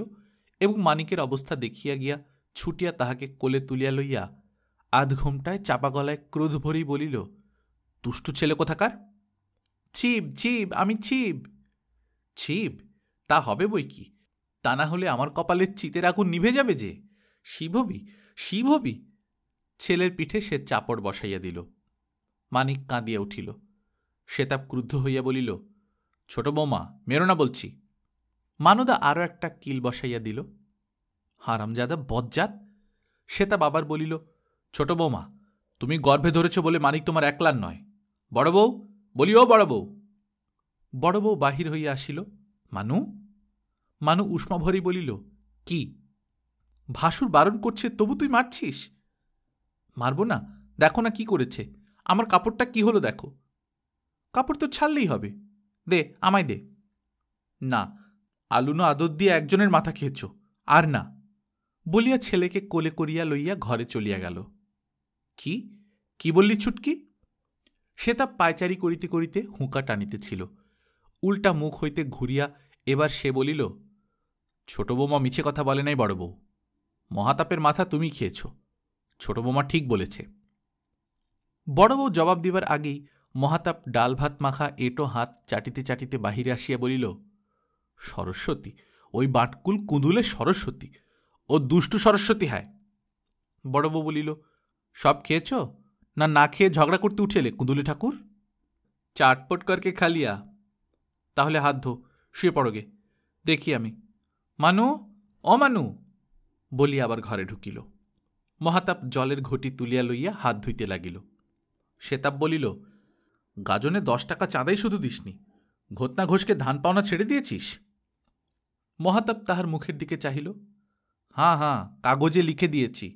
এবং মানিকের অবস্থা দেখিয়া গিয়া ছুটিয়া তাহাকে কোলে তুলিয়া লইয়া আধ ঘোমটায় চাপা গলায় ক্রোধ ভরি বলিল দুষ্টু ছেলে কোথাকার ছিপ ছিপ আমি ছিপ ছিপ তা হবে বই কি তা না হলে আমার কপালের চিতের আগুন নিভে যাবে যে শিভবি শিভবি ছেলের পিঠে সে চাপড় বসাইয়া দিল মানিক কাঁদিয়া উঠিল শেতাব ক্রুদ্ধ হইয়া বলিল ছোট বৌমা মেরো না বলছি মানদা আরও একটা কিল বসাইয়া দিল হারামজাদা বজ্জাত তা বাবার বলিল ছোট বৌমা তুমি গর্ভে ধরেছ বলে মানিক তোমার একলার নয় বড় বউ বলি ও বড় বউ বড় বউ বাহির হইয়া আসিল মানু মানু উষ্মাভরি বলিল কি ভাসুর বারণ করছে তবু তুই মারছিস মারব না দেখো না কি করেছে আমার কাপড়টা কি হলো দেখো কাপড় তো ছাড়লেই হবে দে আমায় দে না আলুনো আদর দিয়ে একজনের মাথা খেয়েছ আর না বলিয়া ছেলেকে কোলে করিয়া লইয়া ঘরে চলিয়া গেল কি কি বললি ছুটকি সে তা পায়চারি করিতে করিতে হুঁকা টানিতেছিল উল্টা মুখ হইতে ঘুরিয়া এবার সে বলিল ছোট বৌমা মিছে কথা বলে নাই বড় বউ মহাতাপের মাথা তুমি খেয়েছো ছোট বোমা ঠিক বলেছে বড় বউ জবাব দিবার আগেই মহাতাপ ডাল ভাত মাখা এটো হাত চাটিতে চাটিতে বাহিরে আসিয়া বলিল সরস্বতী ওই বাটকুল কুঁদুলে সরস্বতী ও দুষ্টু সরস্বতী হায় বড়বউ বলিল সব খেয়েছ না না খেয়ে ঝগড়া করতে উঠেলে কুঁদুলে ঠাকুর চাটপট করকে খালিয়া তাহলে হাত ধো শুয়ে পড়গে দেখি আমি মানু অমানু বলি আবার ঘরে ঢুকিল মহাতাপ জলের ঘটি তুলিয়া লইয়া হাত ধুইতে লাগিল শেতাব বলিল গাজনে দশ টাকা চাঁদাই শুধু দিসনি ঘোতনা ঘোষকে ধান পাওনা ছেড়ে দিয়েছিস মহাতাপ তাহার মুখের দিকে চাহিল হাঁ হাঁ কাগজে লিখে দিয়েছি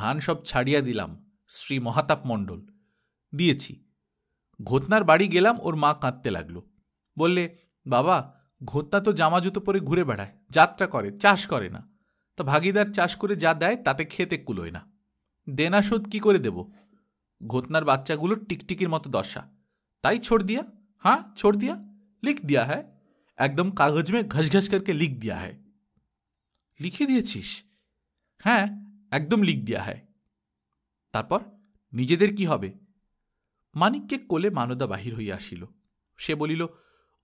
ধান সব ছাড়িয়া দিলাম শ্রী মহাতাপ মণ্ডল দিয়েছি ঘোতনার বাড়ি গেলাম ওর মা কাঁদতে লাগলো বললে বাবা ঘোতনা তো জামা জুতো পরে ঘুরে বেড়ায় যাত্রা করে চাষ করে না তা ভাগিদার চাষ করে যা দেয় তাতে খেতে কুলোয় না দেনা শোধ কী করে দেব ঘোতনার বাচ্চাগুলোর টিকটিকির মতো দশা তাই ছোড় দিয়া হ্যাঁ ছোড় দিয়া লিখ দিয়া হ্যায় একদম কাগজ মে ঘস ঘস করকে লিখ দিয়া হ্যায় লিখে দিয়েছিস হ্যাঁ একদম লিখ দিয়া হ্যায় তারপর নিজেদের কি হবে মানিককে কোলে মানদা বাহির হইয়া আসিল সে বলিল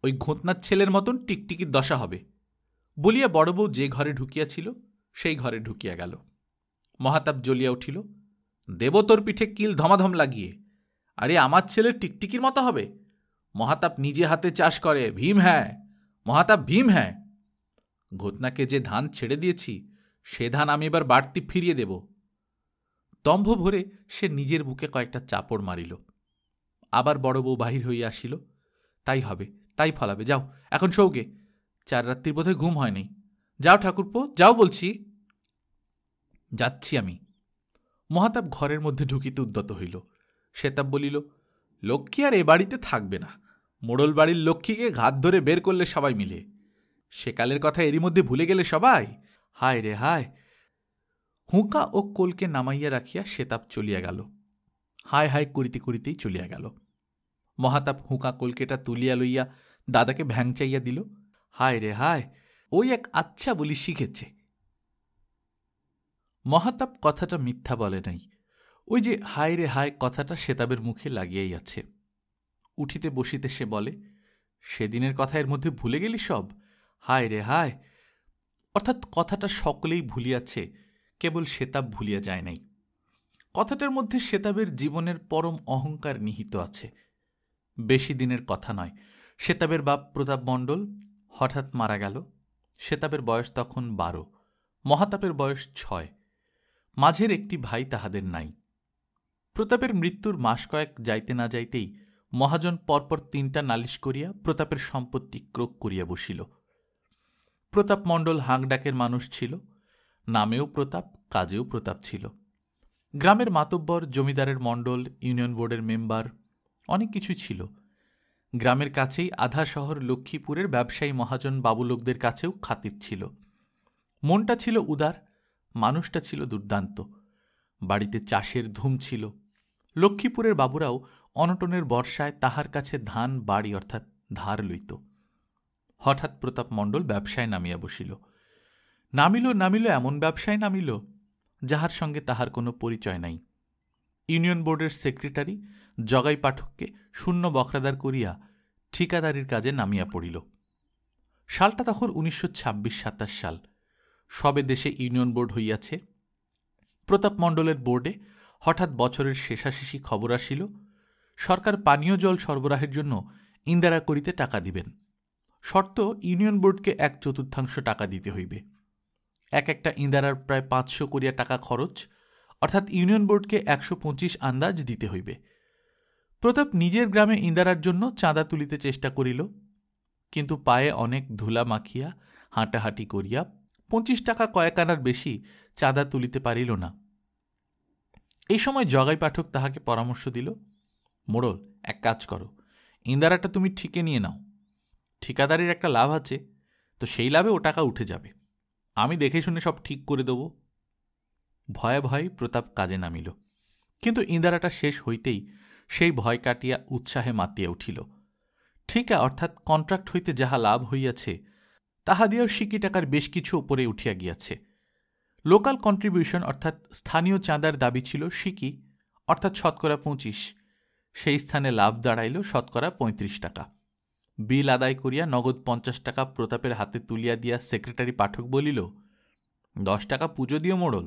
ওই ঘোঁতনার ছেলের মতন টিকটিকির দশা হবে বলিয়া বড় বউ যে ঘরে ঢুকিয়াছিল সেই ঘরে ঢুকিয়া গেল মহাতাপ জ্বলিয়া উঠিল দেব তোর পিঠে কিল ধমাধম লাগিয়ে আরে আমার ছেলে টিকটিকির মতো হবে মহাতাপ নিজে হাতে চাষ করে ভীম হ্যাঁ মহাতাপ ভীম হ্যাঁ ঘোতনাকে যে ধান ছেড়ে দিয়েছি সে ধান আমি এবার বাড়তি ফিরিয়ে দেব দম্ভ ভরে সে নিজের বুকে কয়েকটা চাপড় মারিল আবার বড় বউ বাহির হইয়া আসিল তাই হবে তাই ফলাবে যাও এখন সৌগে চার রাত্রির বোধহয় ঘুম হয়নি যাও ঠাকুরপো যাও বলছি যাচ্ছি আমি মহাতাপ ঘরের মধ্যে ঢুকিতে উদ্যত হইল শ্বেতাব বলিল লক্ষ্মী আর এ বাড়িতে থাকবে না মোড়ল বাড়ির লক্ষ্মীকে ঘাত ধরে বের করলে সবাই মিলে সেকালের কথা এরই মধ্যে ভুলে গেলে সবাই হায় রে হায় হুঁকা ও কোলকে নামাইয়া রাখিয়া শ্বেতাব চলিয়া গেল হায় হায় করিতে করিতেই চলিয়া গেল মহাতাপ হুঁকা কোলকেটা তুলিয়া লইয়া দাদাকে ভ্যাংচাইয়া দিল হায় রে হায় ওই এক আচ্ছা বলি শিখেছে মহাতাপ কথাটা মিথ্যা বলে নাই ওই যে হায় রে হায় কথাটা সেতাবের মুখে লাগিয়েই আছে উঠিতে বসিতে সে বলে সেদিনের কথা এর মধ্যে ভুলে গেলি সব হায় রে হায় অর্থাৎ কথাটা সকলেই ভুলিয়াছে কেবল সেতাব ভুলিয়া যায় নাই কথাটার মধ্যে সেতাবের জীবনের পরম অহংকার নিহিত আছে বেশি দিনের কথা নয় সেতাবের বাপ প্রতাপ মণ্ডল হঠাৎ মারা গেল সেতাবের বয়স তখন বারো মহাতাপের বয়স ছয় মাঝের একটি ভাই তাহাদের নাই প্রতাপের মৃত্যুর মাস কয়েক যাইতে না যাইতেই মহাজন পরপর তিনটা নালিশ করিয়া প্রতাপের সম্পত্তি ক্রোক করিয়া বসিল প্রতাপ মণ্ডল হাঁকডাকের মানুষ ছিল নামেও প্রতাপ কাজেও প্রতাপ ছিল গ্রামের মাতব্বর জমিদারের মণ্ডল ইউনিয়ন বোর্ডের মেম্বার অনেক কিছু ছিল গ্রামের কাছেই আধা শহর লক্ষ্মীপুরের ব্যবসায়ী মহাজন বাবুলোকদের কাছেও খাতির ছিল মনটা ছিল উদার মানুষটা ছিল দুর্দান্ত বাড়িতে চাষের ধুম ছিল লক্ষ্মীপুরের বাবুরাও অনটনের বর্ষায় তাহার কাছে ধান বাড়ি অর্থাৎ ধার লইত হঠাৎ প্রতাপ মণ্ডল ব্যবসায় নামিয়া বসিল নামিল নামিল এমন ব্যবসায় নামিল যাহার সঙ্গে তাহার কোনো পরিচয় নাই ইউনিয়ন বোর্ডের সেক্রেটারি জগাই পাঠককে শূন্য বকরাদার করিয়া ঠিকাদারির কাজে নামিয়া পড়িল সালটা তখন উনিশশো ছাব্বিশ সাতাশ সাল সবে দেশে ইউনিয়ন বোর্ড হইয়াছে প্রতাপ মণ্ডলের বোর্ডে হঠাৎ বছরের শেষাশেষি খবর আসিল সরকার পানীয় জল সরবরাহের জন্য ইন্দারা করিতে টাকা দিবেন শর্ত ইউনিয়ন বোর্ডকে এক চতুর্থাংশ টাকা দিতে হইবে এক একটা ইন্দারার প্রায় পাঁচশো করিয়া টাকা খরচ অর্থাৎ ইউনিয়ন বোর্ডকে একশো পঁচিশ আন্দাজ দিতে হইবে প্রতাপ নিজের গ্রামে ইন্দারার জন্য চাঁদা তুলিতে চেষ্টা করিল কিন্তু পায়ে অনেক ধুলা মাখিয়া হাঁটাহাঁটি করিয়া পঁচিশ টাকা কয়েক আনার বেশি চাঁদা তুলিতে পারিল না এই সময় জগাই পাঠক তাহাকে পরামর্শ দিল মোড়ল এক কাজ করো ইন্দারাটা তুমি ঠিকে নিয়ে নাও ঠিকাদারির একটা লাভ আছে তো সেই লাভে ও টাকা উঠে যাবে আমি দেখে শুনে সব ঠিক করে দেব ভয়ে ভয়ে প্রতাপ কাজে নামিল কিন্তু ইন্দারাটা শেষ হইতেই সেই ভয় কাটিয়া উৎসাহে মাতিয়া উঠিল ঠিকা অর্থাৎ কন্ট্রাক্ট হইতে যাহা লাভ হইয়াছে দিয়েও সিকি টাকার বেশ কিছু উপরে উঠিয়া গিয়াছে লোকাল কন্ট্রিবিউশন অর্থাৎ স্থানীয় চাঁদার দাবি ছিল সিকি অর্থাৎ শতকরা পঁচিশ সেই স্থানে লাভ দাঁড়াইল শতকরা পঁয়ত্রিশ টাকা বিল আদায় করিয়া নগদ পঞ্চাশ টাকা প্রতাপের হাতে তুলিয়া দিয়া সেক্রেটারি পাঠক বলিল দশ টাকা পুজো দিও মোড়ল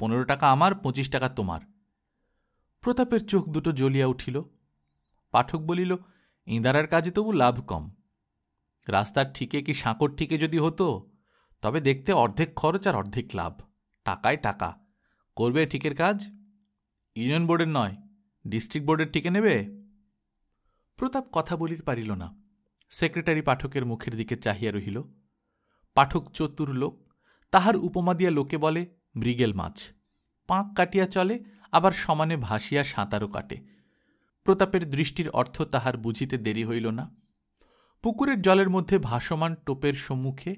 পনেরো টাকা আমার পঁচিশ টাকা তোমার প্রতাপের চোখ দুটো জ্বলিয়া উঠিল পাঠক বলিল ইঁদারার কাজে তবু লাভ কম রাস্তার ঠিকে কি সাঁকর ঠিকে যদি হতো তবে দেখতে অর্ধেক খরচ আর অর্ধেক লাভ টাকায় টাকা করবে ঠিকের কাজ ইউনিয়ন বোর্ডের নয় ডিস্ট্রিক্ট বোর্ডের ঠিকে নেবে প্রতাপ কথা বলিতে পারিল না সেক্রেটারি পাঠকের মুখের দিকে চাহিয়া রহিল পাঠক চতুর লোক তাহার উপমা দিয়া লোকে বলে মৃগেল মাছ পাঁক কাটিয়া চলে আবার সমানে ভাসিয়া সাঁতারও কাটে প্রতাপের দৃষ্টির অর্থ তাহার বুঝিতে দেরি হইল না পুকুরের জলের মধ্যে ভাসমান টোপের সম্মুখে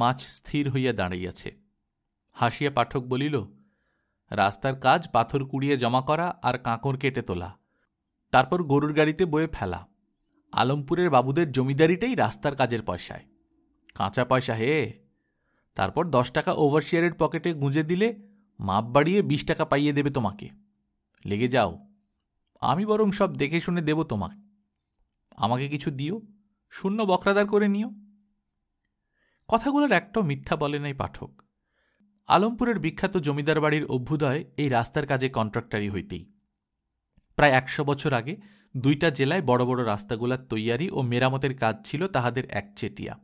মাছ স্থির হইয়া দাঁড়াইয়াছে হাসিয়া পাঠক বলিল রাস্তার কাজ পাথর কুড়িয়ে জমা করা আর কাঁকর কেটে তোলা তারপর গরুর গাড়িতে বয়ে ফেলা আলমপুরের বাবুদের জমিদারিটাই রাস্তার কাজের পয়সায় কাঁচা পয়সা হে তারপর দশ টাকা ওভারশিয়ারের পকেটে গুঁজে দিলে মাপ বাড়িয়ে বিশ টাকা পাইয়ে দেবে তোমাকে লেগে যাও আমি বরং সব দেখে শুনে দেব তোমাকে আমাকে কিছু দিও শূন্য বক্রাদার করে নিও কথাগুলোর একটাও মিথ্যা বলে নাই পাঠক আলমপুরের বিখ্যাত জমিদার বাড়ির অভ্যুদয় এই রাস্তার কাজে কন্ট্রাক্টারি হইতেই প্রায় একশো বছর আগে দুইটা জেলায় বড় বড় রাস্তাগুলার তৈয়ারি ও মেরামতের কাজ ছিল তাহাদের একচেটিয়া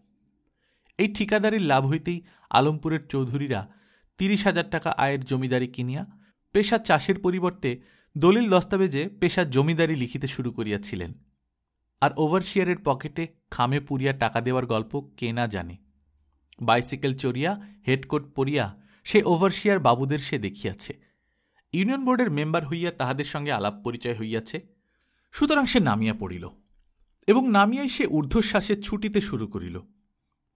এই ঠিকাদারির লাভ হইতেই আলমপুরের চৌধুরীরা তিরিশ হাজার টাকা আয়ের জমিদারি কিনিয়া পেশা চাষের পরিবর্তে দলিল দস্তাবেজে পেশা জমিদারি লিখিতে শুরু করিয়াছিলেন আর ওভারশিয়ারের পকেটে খামে পুরিয়া টাকা দেওয়ার গল্প কে না জানে বাইসাইকেল চড়িয়া হেডকোট পরিয়া সে ওভারশিয়ার বাবুদের সে দেখিয়াছে ইউনিয়ন বোর্ডের মেম্বার হইয়া তাহাদের সঙ্গে আলাপ পরিচয় হইয়াছে সুতরাং সে নামিয়া পড়িল এবং নামিয়াই সে ঊর্ধ্বশ্বাসে ছুটিতে শুরু করিল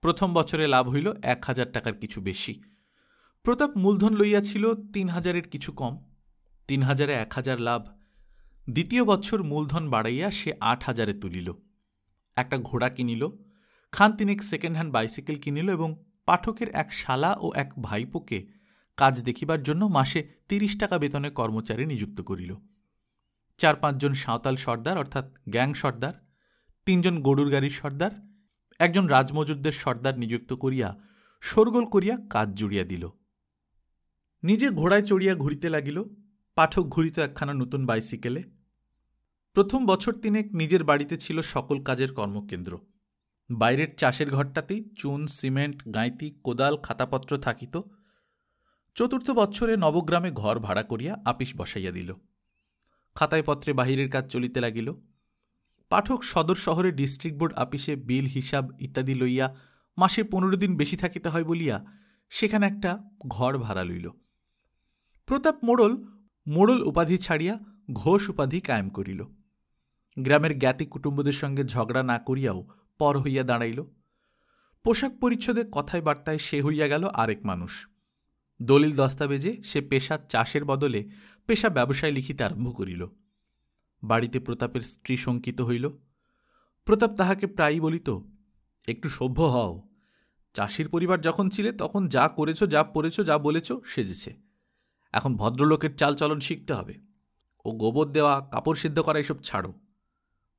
প্রথম বছরে লাভ হইল এক হাজার টাকার কিছু বেশি প্রতাপ মূলধন লইয়াছিল তিন হাজারের কিছু কম তিন হাজারে এক হাজার লাভ দ্বিতীয় বছর মূলধন বাড়াইয়া সে আট হাজারে তুলিল একটা ঘোড়া কিনিল খান তিনেক সেকেন্ড হ্যান্ড বাইসাইকেল কিনিল এবং পাঠকের এক শালা ও এক ভাইপোকে কাজ দেখিবার জন্য মাসে তিরিশ টাকা বেতনে কর্মচারী নিযুক্ত করিল চার পাঁচজন সাঁওতাল সর্দার অর্থাৎ গ্যাং সর্দার তিনজন গরুর গাড়ির সর্দার একজন রাজমজুরদের সর্দার নিযুক্ত করিয়া শোরগোল করিয়া কাজ জুড়িয়া দিল নিজে ঘোড়ায় চড়িয়া ঘুরিতে লাগিল পাঠক ঘুরিত একখানা নতুন বাইসিকেলে প্রথম বছর তিনেক নিজের বাড়িতে ছিল সকল কাজের কর্মকেন্দ্র বাইরের চাষের ঘরটাতেই চুন সিমেন্ট গাঁইতি কোদাল খাতাপত্র থাকিত চতুর্থ বৎসরে নবগ্রামে ঘর ভাড়া করিয়া আপিস বসাইয়া দিল খাতায় পত্রে বাহিরের কাজ চলিতে লাগিল পাঠক সদর শহরে ডিস্ট্রিক্ট বোর্ড আপিসে বিল হিসাব ইত্যাদি লইয়া মাসে পনেরো দিন বেশি থাকিতে হয় বলিয়া সেখানে একটা ঘর ভাড়া লইল প্রতাপ মোড়ল মোড়ল উপাধি ছাড়িয়া ঘোষ উপাধি কায়েম করিল গ্রামের জ্ঞাতি কুটুম্বদের সঙ্গে ঝগড়া না করিয়াও পর হইয়া দাঁড়াইল পোশাক পরিচ্ছদে কথায় বার্তায় সে হইয়া গেল আরেক মানুষ দলিল দস্তাবেজে সে পেশা চাষের বদলে পেশা ব্যবসায় লিখিতে আরম্ভ করিল বাড়িতে প্রতাপের স্ত্রী শঙ্কিত হইল প্রতাপ তাহাকে প্রায়ই বলিত একটু সভ্য হও চাষির পরিবার যখন ছিলে তখন যা করেছ যা পড়েছ যা বলেছ সেজেছে এখন ভদ্রলোকের চালচলন শিখতে হবে ও গোবর দেওয়া কাপড় সিদ্ধ করা এসব ছাড়ো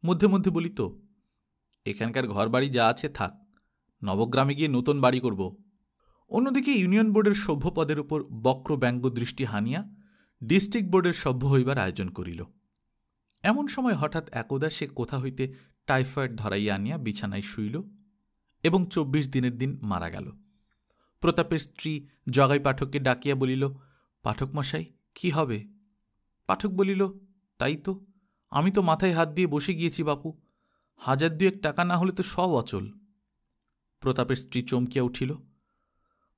মধ্যে মধ্যে বলি তো এখানকার ঘরবাড়ি যা আছে থাক নবগ্রামে গিয়ে নতুন বাড়ি করব অন্যদিকে ইউনিয়ন বোর্ডের সভ্য পদের উপর বক্র ব্যঙ্গ দৃষ্টি হানিয়া ডিস্ট্রিক্ট বোর্ডের সভ্য হইবার আয়োজন করিল এমন সময় হঠাৎ একদা সে কোথা হইতে টাইফয়েড ধরাইয়া আনিয়া বিছানায় শুইল এবং চব্বিশ দিনের দিন মারা গেল প্রতাপের স্ত্রী জগাই পাঠককে ডাকিয়া বলিল পাঠকমশাই কি হবে পাঠক বলিল তাই তো আমি তো মাথায় হাত দিয়ে বসে গিয়েছি বাপু হাজার দুয়েক টাকা না হলে তো সব অচল প্রতাপের স্ত্রী চমকিয়া উঠিল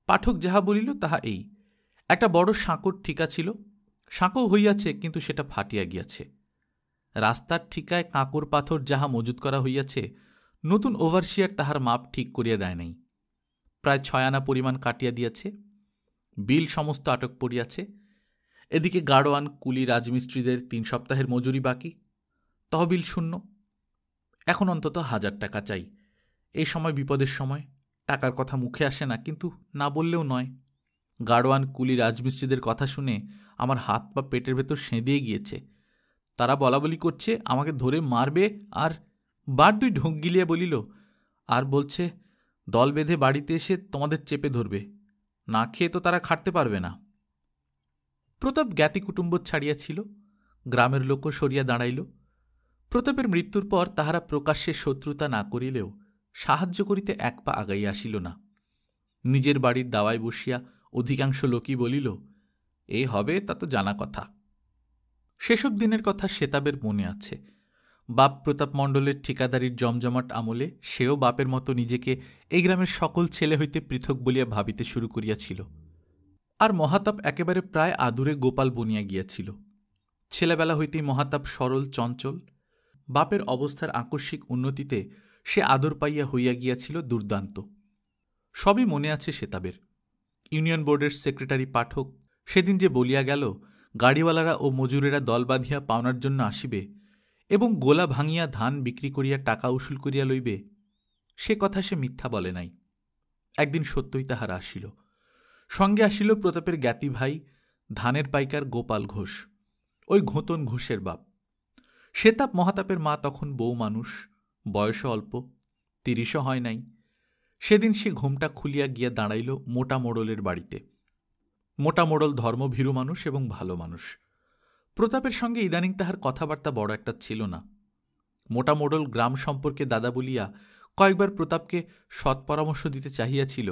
পাঠক যাহা বলিল তাহা এই একটা বড় সাঁকর ঠিকা ছিল সাঁকো হইয়াছে কিন্তু সেটা ফাটিয়া গিয়াছে রাস্তার ঠিকায় কাঁকর পাথর যাহা মজুত করা হইয়াছে নতুন ওভারশিয়ার তাহার মাপ ঠিক করিয়া দেয় নাই প্রায় ছয় আনা পরিমাণ কাটিয়া দিয়াছে বিল সমস্ত আটক পড়িয়াছে এদিকে গাড়োয়ান কুলি রাজমিস্ত্রিদের তিন সপ্তাহের মজুরি বাকি তহবিল শূন্য এখন অন্তত হাজার টাকা চাই এই সময় বিপদের সময় টাকার কথা মুখে আসে না কিন্তু না বললেও নয় গাড়োয়ান কুলি রাজমিস্ত্রিদের কথা শুনে আমার হাত পা পেটের ভেতর সেঁদিয়ে গিয়েছে তারা বলাবলি করছে আমাকে ধরে মারবে আর বার দুই ঢোক গিলিয়ে বলিল আর বলছে দল বেঁধে বাড়িতে এসে তোমাদের চেপে ধরবে না খেয়ে তো তারা খাটতে পারবে না প্রতাপ জ্ঞাতি কুটুম্ব ছাড়িয়াছিল গ্রামের লোকও সরিয়া দাঁড়াইল প্রতাপের মৃত্যুর পর তাহারা প্রকাশ্যে শত্রুতা না করিলেও সাহায্য করিতে এক পা আগাইয়া আসিল না নিজের বাড়ির দাওয়ায় বসিয়া অধিকাংশ লোকই বলিল এ হবে তা তো জানা কথা সেসব দিনের কথা শ্বেতাবের মনে আছে বাপ প্রতাপ মণ্ডলের ঠিকাদারির জমজমাট আমলে সেও বাপের মতো নিজেকে এই গ্রামের সকল ছেলে হইতে পৃথক বলিয়া ভাবিতে শুরু করিয়াছিল আর মহাতাপ একেবারে প্রায় আদুরে গোপাল বনিয়া গিয়াছিল ছেলেবেলা হইতেই মহাতাপ সরল চঞ্চল বাপের অবস্থার আকস্মিক উন্নতিতে সে আদর পাইয়া হইয়া গিয়াছিল দুর্দান্ত সবই মনে আছে সেতাবের ইউনিয়ন বোর্ডের সেক্রেটারি পাঠক সেদিন যে বলিয়া গেল গাড়িওয়ালারা ও মজুরেরা দল বাঁধিয়া পাওনার জন্য আসিবে এবং গোলা ভাঙিয়া ধান বিক্রি করিয়া টাকা উসুল করিয়া লইবে সে কথা সে মিথ্যা বলে নাই একদিন সত্যই তাহারা আসিল সঙ্গে আসিল প্রতাপের জ্ঞাতি ভাই ধানের পাইকার গোপাল ঘোষ ওই ঘোতন ঘোষের বাপ তাপ মহাতাপের মা তখন বউ মানুষ বয়স অল্প তিরিশও হয় নাই সেদিন সে ঘোমটা খুলিয়া গিয়া দাঁড়াইল মোটা মোড়লের বাড়িতে মোটা মোড়ল ধর্মভীরু মানুষ এবং ভালো মানুষ প্রতাপের সঙ্গে ইদানিং তাহার কথাবার্তা বড় একটা ছিল না মোটা মোডল গ্রাম সম্পর্কে দাদা বলিয়া কয়েকবার প্রতাপকে সৎ পরামর্শ দিতে চাহিয়াছিল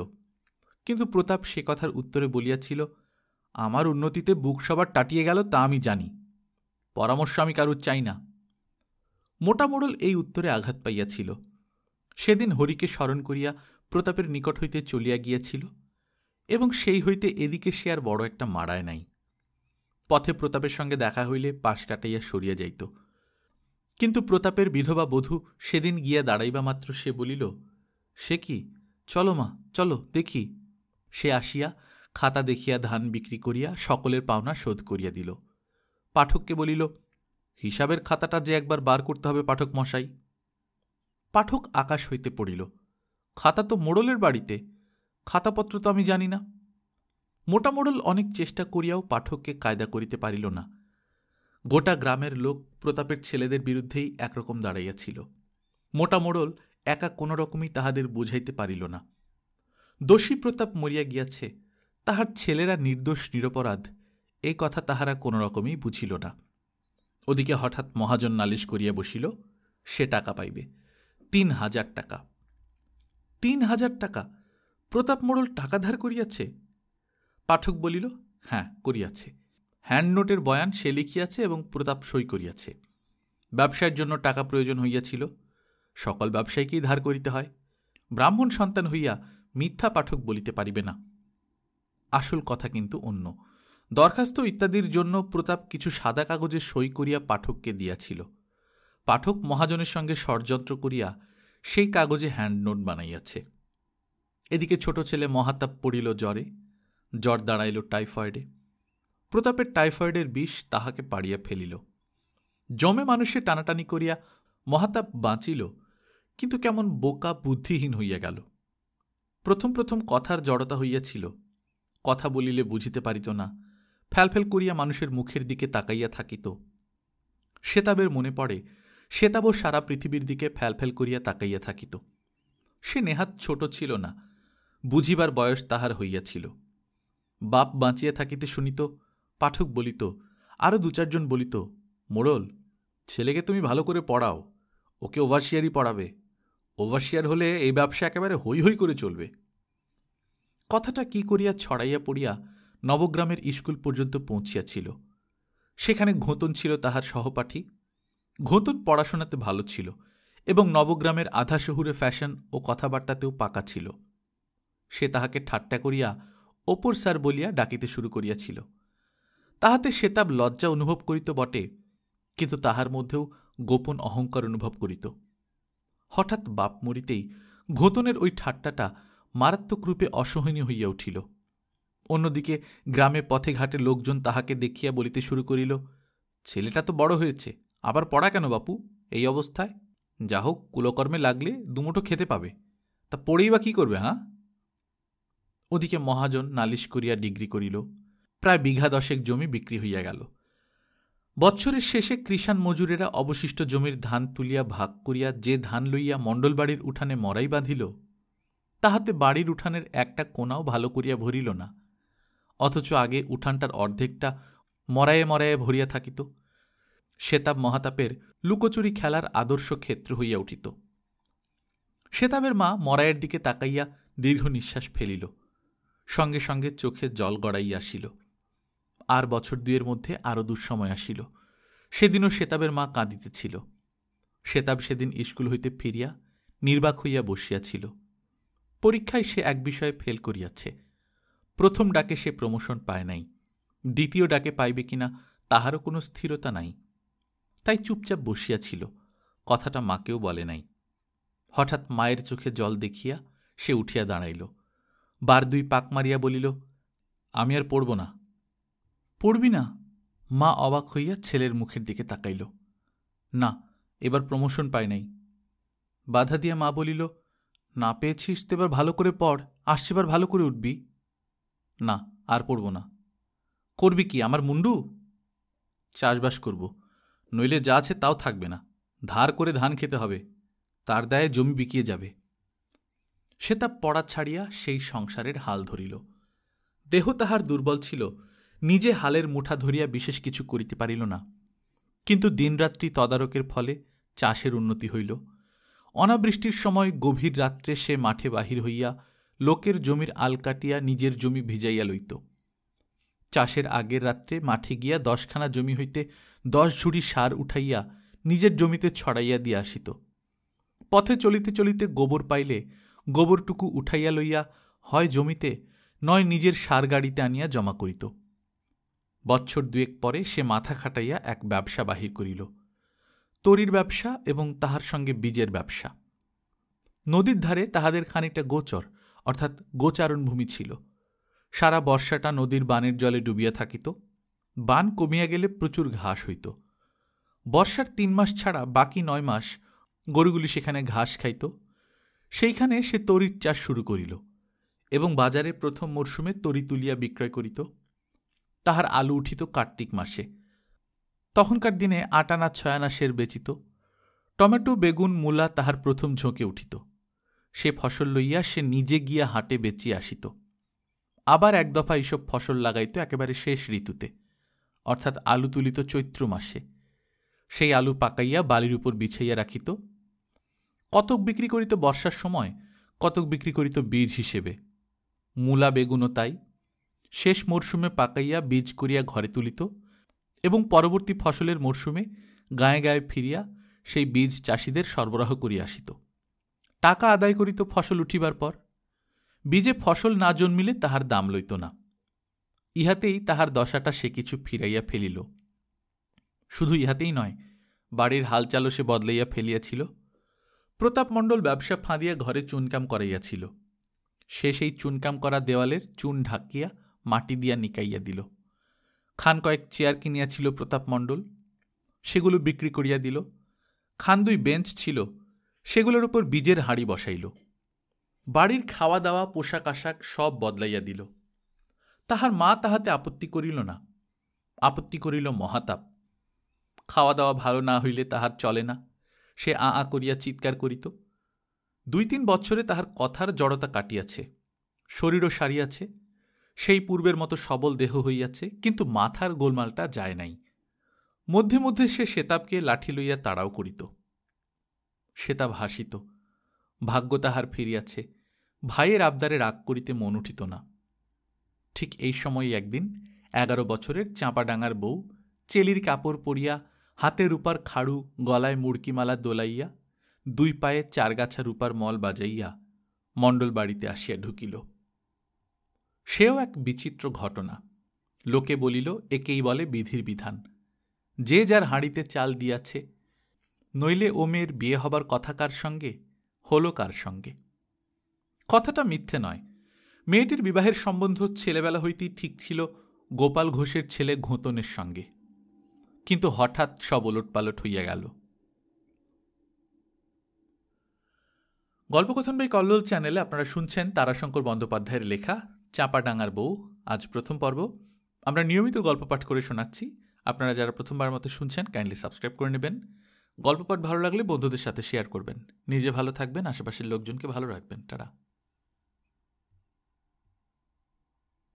কিন্তু প্রতাপ সে কথার উত্তরে বলিয়াছিল আমার উন্নতিতে বুক সবার টাটিয়ে গেল তা আমি জানি পরামর্শ আমি কারুর চাই না মোটা মোড়ল এই উত্তরে আঘাত পাইয়াছিল সেদিন হরিকে স্মরণ করিয়া প্রতাপের নিকট হইতে চলিয়া গিয়াছিল এবং সেই হইতে এদিকে সে আর বড় একটা মারায় নাই পথে প্রতাপের সঙ্গে দেখা হইলে পাশ কাটাইয়া সরিয়া যাইত কিন্তু প্রতাপের বিধবা বধূ সেদিন গিয়া দাঁড়াইবা মাত্র সে বলিল সে কি চলো মা চলো দেখি সে আসিয়া খাতা দেখিয়া ধান বিক্রি করিয়া সকলের পাওনা শোধ করিয়া দিল পাঠককে বলিল হিসাবের খাতাটা যে একবার বার করতে হবে পাঠক মশাই পাঠক আকাশ হইতে পড়িল খাতা তো মোড়লের বাড়িতে খাতাপত্র তো আমি জানি না মোডল অনেক চেষ্টা করিয়াও পাঠককে কায়দা করিতে পারিল না গোটা গ্রামের লোক প্রতাপের ছেলেদের বিরুদ্ধেই একরকম দাঁড়াইয়াছিল মোটা মোড়ল একা কোনো রকমই তাহাদের বুঝাইতে পারিল না দোষী প্রতাপ মরিয়া গিয়াছে তাহার ছেলেরা নির্দোষ নিরপরাধ এই কথা তাহারা কোনো রকমই বুঝিল না ওদিকে হঠাৎ মহাজন নালিশ করিয়া বসিল সে টাকা পাইবে তিন হাজার টাকা তিন হাজার টাকা প্রতাপ মোড়ল টাকা ধার করিয়াছে পাঠক বলিল হ্যাঁ করিয়াছে হ্যান্ডনোটের বয়ান সে লিখিয়াছে এবং প্রতাপ সই করিয়াছে ব্যবসার জন্য টাকা প্রয়োজন হইয়াছিল সকল ব্যবসায়ীকেই ধার করিতে হয় ব্রাহ্মণ সন্তান হইয়া মিথ্যা পাঠক বলিতে পারিবে না আসল কথা কিন্তু অন্য দরখাস্ত ইত্যাদির জন্য প্রতাপ কিছু সাদা কাগজে সই করিয়া পাঠককে দিয়াছিল পাঠক মহাজনের সঙ্গে ষড়যন্ত্র করিয়া সেই কাগজে হ্যান্ডনোট বানাইয়াছে এদিকে ছোট ছেলে মহাতাপ পড়িল জ্বরে জ্বর দাঁড়াইল টাইফয়েডে প্রতাপের টাইফয়েডের বিষ তাহাকে পাড়িয়া ফেলিল জমে মানুষে টানাটানি করিয়া মহাতাপ বাঁচিল কিন্তু কেমন বোকা বুদ্ধিহীন হইয়া গেল প্রথম প্রথম কথার জড়তা হইয়াছিল কথা বলিলে বুঝিতে পারিত না ফ্যালফেল করিয়া মানুষের মুখের দিকে তাকাইয়া থাকিত শ্বেতাবের মনে পড়ে শ্বেতাবও সারা পৃথিবীর দিকে ফ্যালফেল করিয়া তাকাইয়া থাকিত সে নেহাত ছোট ছিল না বুঝিবার বয়স তাহার হইয়াছিল বাপ বাঁচিয়া থাকিতে শুনিত পাঠক বলিত আরও দু চারজন বলিত মোড়ল ছেলেকে তুমি ভালো করে পড়াও ওকে ওভারশিয়ারই পড়াবে ওভারশিয়ার হলে এই ব্যবসা একেবারে হৈ হৈ করে চলবে কথাটা কি করিয়া ছড়াইয়া পড়িয়া নবগ্রামের স্কুল পর্যন্ত পৌঁছিয়াছিল সেখানে ঘোতন ছিল তাহার সহপাঠী ঘোতন পড়াশোনাতে ভালো ছিল এবং নবগ্রামের আধা শহুরে ফ্যাশন ও কথাবার্তাতেও পাকা ছিল সে তাহাকে ঠাট্টা করিয়া অপর স্যার বলিয়া ডাকিতে শুরু করিয়াছিল তাহাতে তাপ লজ্জা অনুভব করিত বটে কিন্তু তাহার মধ্যেও গোপন অহংকার অনুভব করিত হঠাৎ বাপ মরিতেই ঘোতনের ওই ঠাট্টাটা মারাত্মক রূপে অসহনীয় হইয়া উঠিল অন্যদিকে গ্রামে পথে ঘাটে লোকজন তাহাকে দেখিয়া বলিতে শুরু করিল ছেলেটা তো বড় হয়েছে আবার পড়া কেন বাপু এই অবস্থায় যা হোক কুলকর্মে লাগলে দুমুঠো খেতে পাবে তা পড়েই বা কী করবে হ্যাঁ ওদিকে মহাজন নালিশ করিয়া ডিগ্রি করিল প্রায় বিঘা দশেক জমি বিক্রি হইয়া গেল বৎসরের শেষে কৃষাণ মজুরেরা অবশিষ্ট জমির ধান তুলিয়া ভাগ করিয়া যে ধান লইয়া মণ্ডলবাড়ির উঠানে মরাই বাঁধিল তাহাতে বাড়ির উঠানের একটা কোনাও ভালো করিয়া ভরিল না অথচ আগে উঠানটার অর্ধেকটা মরায়ে মরায়ে ভরিয়া থাকিত শ্বেতাব মহাতাপের লুকোচুরি খেলার আদর্শ ক্ষেত্র হইয়া উঠিত শ্বেতাবের মা মরায়ের দিকে তাকাইয়া দীর্ঘ নিঃশ্বাস ফেলিল সঙ্গে সঙ্গে চোখে জল গড়াই আসিল আর বছর দুয়ের মধ্যে আরও দুঃসময় আসিল সেদিনও সেতাবের মা কাঁদিতেছিল সেতাব সেদিন স্কুল হইতে ফিরিয়া নির্বাক হইয়া বসিয়াছিল পরীক্ষায় সে এক বিষয়ে ফেল করিয়াছে প্রথম ডাকে সে প্রমোশন পায় নাই দ্বিতীয় ডাকে পাইবে কিনা তাহারও কোনো স্থিরতা নাই তাই চুপচাপ বসিয়াছিল কথাটা মাকেও বলে নাই হঠাৎ মায়ের চোখে জল দেখিয়া সে উঠিয়া দাঁড়াইল বার দুই পাক মারিয়া বলিল আমি আর পড়ব না পড়বি না মা অবাক হইয়া ছেলের মুখের দিকে তাকাইল না এবার প্রমোশন পাই নাই বাধা দিয়া মা বলিল না পেয়েছিস তো এবার ভালো করে পড় আসছেবার ভালো করে উঠবি না আর পড়ব না করবি কি আমার মুন্ডু চাষবাস করব নইলে যা আছে তাও থাকবে না ধার করে ধান খেতে হবে তার দায়ে জমি বিকিয়ে যাবে সে তা পড়া ছাড়িয়া সেই সংসারের হাল ধরিল দেহ তাহার দুর্বল ছিল নিজে হালের মুঠা ধরিয়া বিশেষ কিছু করিতে পারিল না কিন্তু দিনরাত্রি তদারকের ফলে চাষের উন্নতি হইল অনাবৃষ্টির সময় গভীর রাত্রে সে মাঠে বাহির হইয়া লোকের জমির আল কাটিয়া নিজের জমি ভিজাইয়া লইত চাষের আগের রাত্রে মাঠে গিয়া দশখানা জমি হইতে দশ ঝুড়ি সার উঠাইয়া নিজের জমিতে ছড়াইয়া দিয়া আসিত পথে চলিতে চলিতে গোবর পাইলে গোবরটুকু উঠাইয়া লইয়া হয় জমিতে নয় নিজের সার গাড়িতে আনিয়া জমা করিত বৎসর দুয়েক পরে সে মাথা খাটাইয়া এক ব্যবসা বাহির করিল তরির ব্যবসা এবং তাহার সঙ্গে বীজের ব্যবসা নদীর ধারে তাহাদের খানিকটা গোচর অর্থাৎ গোচারণভূমি ছিল সারা বর্ষাটা নদীর বানের জলে ডুবিয়া থাকিত বান কমিয়া গেলে প্রচুর ঘাস হইত বর্ষার তিন মাস ছাড়া বাকি নয় মাস গরুগুলি সেখানে ঘাস খাইত সেইখানে সে তরির চাষ শুরু করিল এবং বাজারে প্রথম মরশুমে তরি তুলিয়া বিক্রয় করিত তাহার আলু উঠিত কার্তিক মাসে তখনকার দিনে আটানা ছয়ানা সের বেচিত টমেটো বেগুন মূলা তাহার প্রথম ঝোঁকে উঠিত সে ফসল লইয়া সে নিজে গিয়া হাটে বেচি আসিত আবার এক দফা এইসব ফসল লাগাইত একেবারে শেষ ঋতুতে অর্থাৎ আলু তুলিত চৈত্র মাসে সেই আলু পাকাইয়া বালির উপর বিছাইয়া রাখিত কতক বিক্রি করিত বর্ষার সময় কতক বিক্রি করিত বীজ হিসেবে মূলা বেগুনও তাই শেষ মরশুমে পাকাইয়া বীজ করিয়া ঘরে তুলিত এবং পরবর্তী ফসলের মরশুমে গায়ে গায়ে ফিরিয়া সেই বীজ চাষিদের সরবরাহ করিয়া আসিত টাকা আদায় করিত ফসল উঠিবার পর বীজে ফসল না জন্মিলে তাহার দাম লইত না ইহাতেই তাহার দশাটা সে কিছু ফিরাইয়া ফেলিল শুধু ইহাতেই নয় বাড়ির হালচালও সে বদলাইয়া ফেলিয়াছিল প্রতাপ মণ্ডল ব্যবসা ফাঁদিয়া ঘরে চুনকাম করাইয়াছিল সে সেই চুনকাম করা দেওয়ালের চুন ঢাকিয়া মাটি দিয়া নিকাইয়া দিল খান কয়েক চেয়ার কিনিয়াছিল প্রতাপ মণ্ডল সেগুলো বিক্রি করিয়া দিল খান দুই বেঞ্চ ছিল সেগুলোর উপর বীজের হাঁড়ি বসাইল বাড়ির খাওয়া দাওয়া পোশাক আশাক সব বদলাইয়া দিল তাহার মা তাহাতে আপত্তি করিল না আপত্তি করিল মহাতাপ খাওয়া দাওয়া ভালো না হইলে তাহার চলে না সে আ আ করিয়া চিৎকার করিত দুই তিন বৎসরে তাহার কথার জড়তা কাটিয়াছে শরীরও সারিয়াছে সেই পূর্বের মতো সবল দেহ হইয়াছে কিন্তু মাথার গোলমালটা যায় নাই মধ্যে মধ্যে সে শ্বেতাবকে লাঠি লইয়া তাড়াও করিত শ্বেতাব হাসিত ভাগ্য তাহার ফিরিয়াছে ভাইয়ের আবদারে রাগ করিতে মন উঠিত না ঠিক এই সময়ে একদিন এগারো বছরের চাঁপাডাঙার বউ চেলির কাপড় পরিয়া হাতের রূপার খাড়ু গলায় মুড়কিমালা দোলাইয়া দুই পায়ে চারগাছা রূপার মল বাজাইয়া মণ্ডল বাড়িতে আসিয়া ঢুকিল সেও এক বিচিত্র ঘটনা লোকে বলিল একেই বলে বিধির বিধান যে যার হাঁড়িতে চাল দিয়াছে নইলে ও মেয়ের বিয়ে হবার কথা কার সঙ্গে হলো কার সঙ্গে কথাটা মিথ্যে নয় মেয়েটির বিবাহের সম্বন্ধ ছেলেবেলা হইতেই ঠিক ছিল গোপাল ঘোষের ছেলে ঘোঁতনের সঙ্গে কিন্তু হঠাৎ সব ওলটপালট হইয়া গেল গল্পকথন বই কল্লোল চ্যানেলে আপনারা শুনছেন তারাশঙ্কর বন্দ্যোপাধ্যায়ের লেখা চাঁপাডাঙ্গার বউ আজ প্রথম পর্ব আমরা নিয়মিত গল্প পাঠ করে শোনাচ্ছি আপনারা যারা প্রথমবার মতো শুনছেন কাইন্ডলি সাবস্ক্রাইব করে নেবেন গল্প পাঠ ভালো লাগলে বন্ধুদের সাথে শেয়ার করবেন নিজে ভালো থাকবেন আশেপাশের লোকজনকে ভালো রাখবেন তারা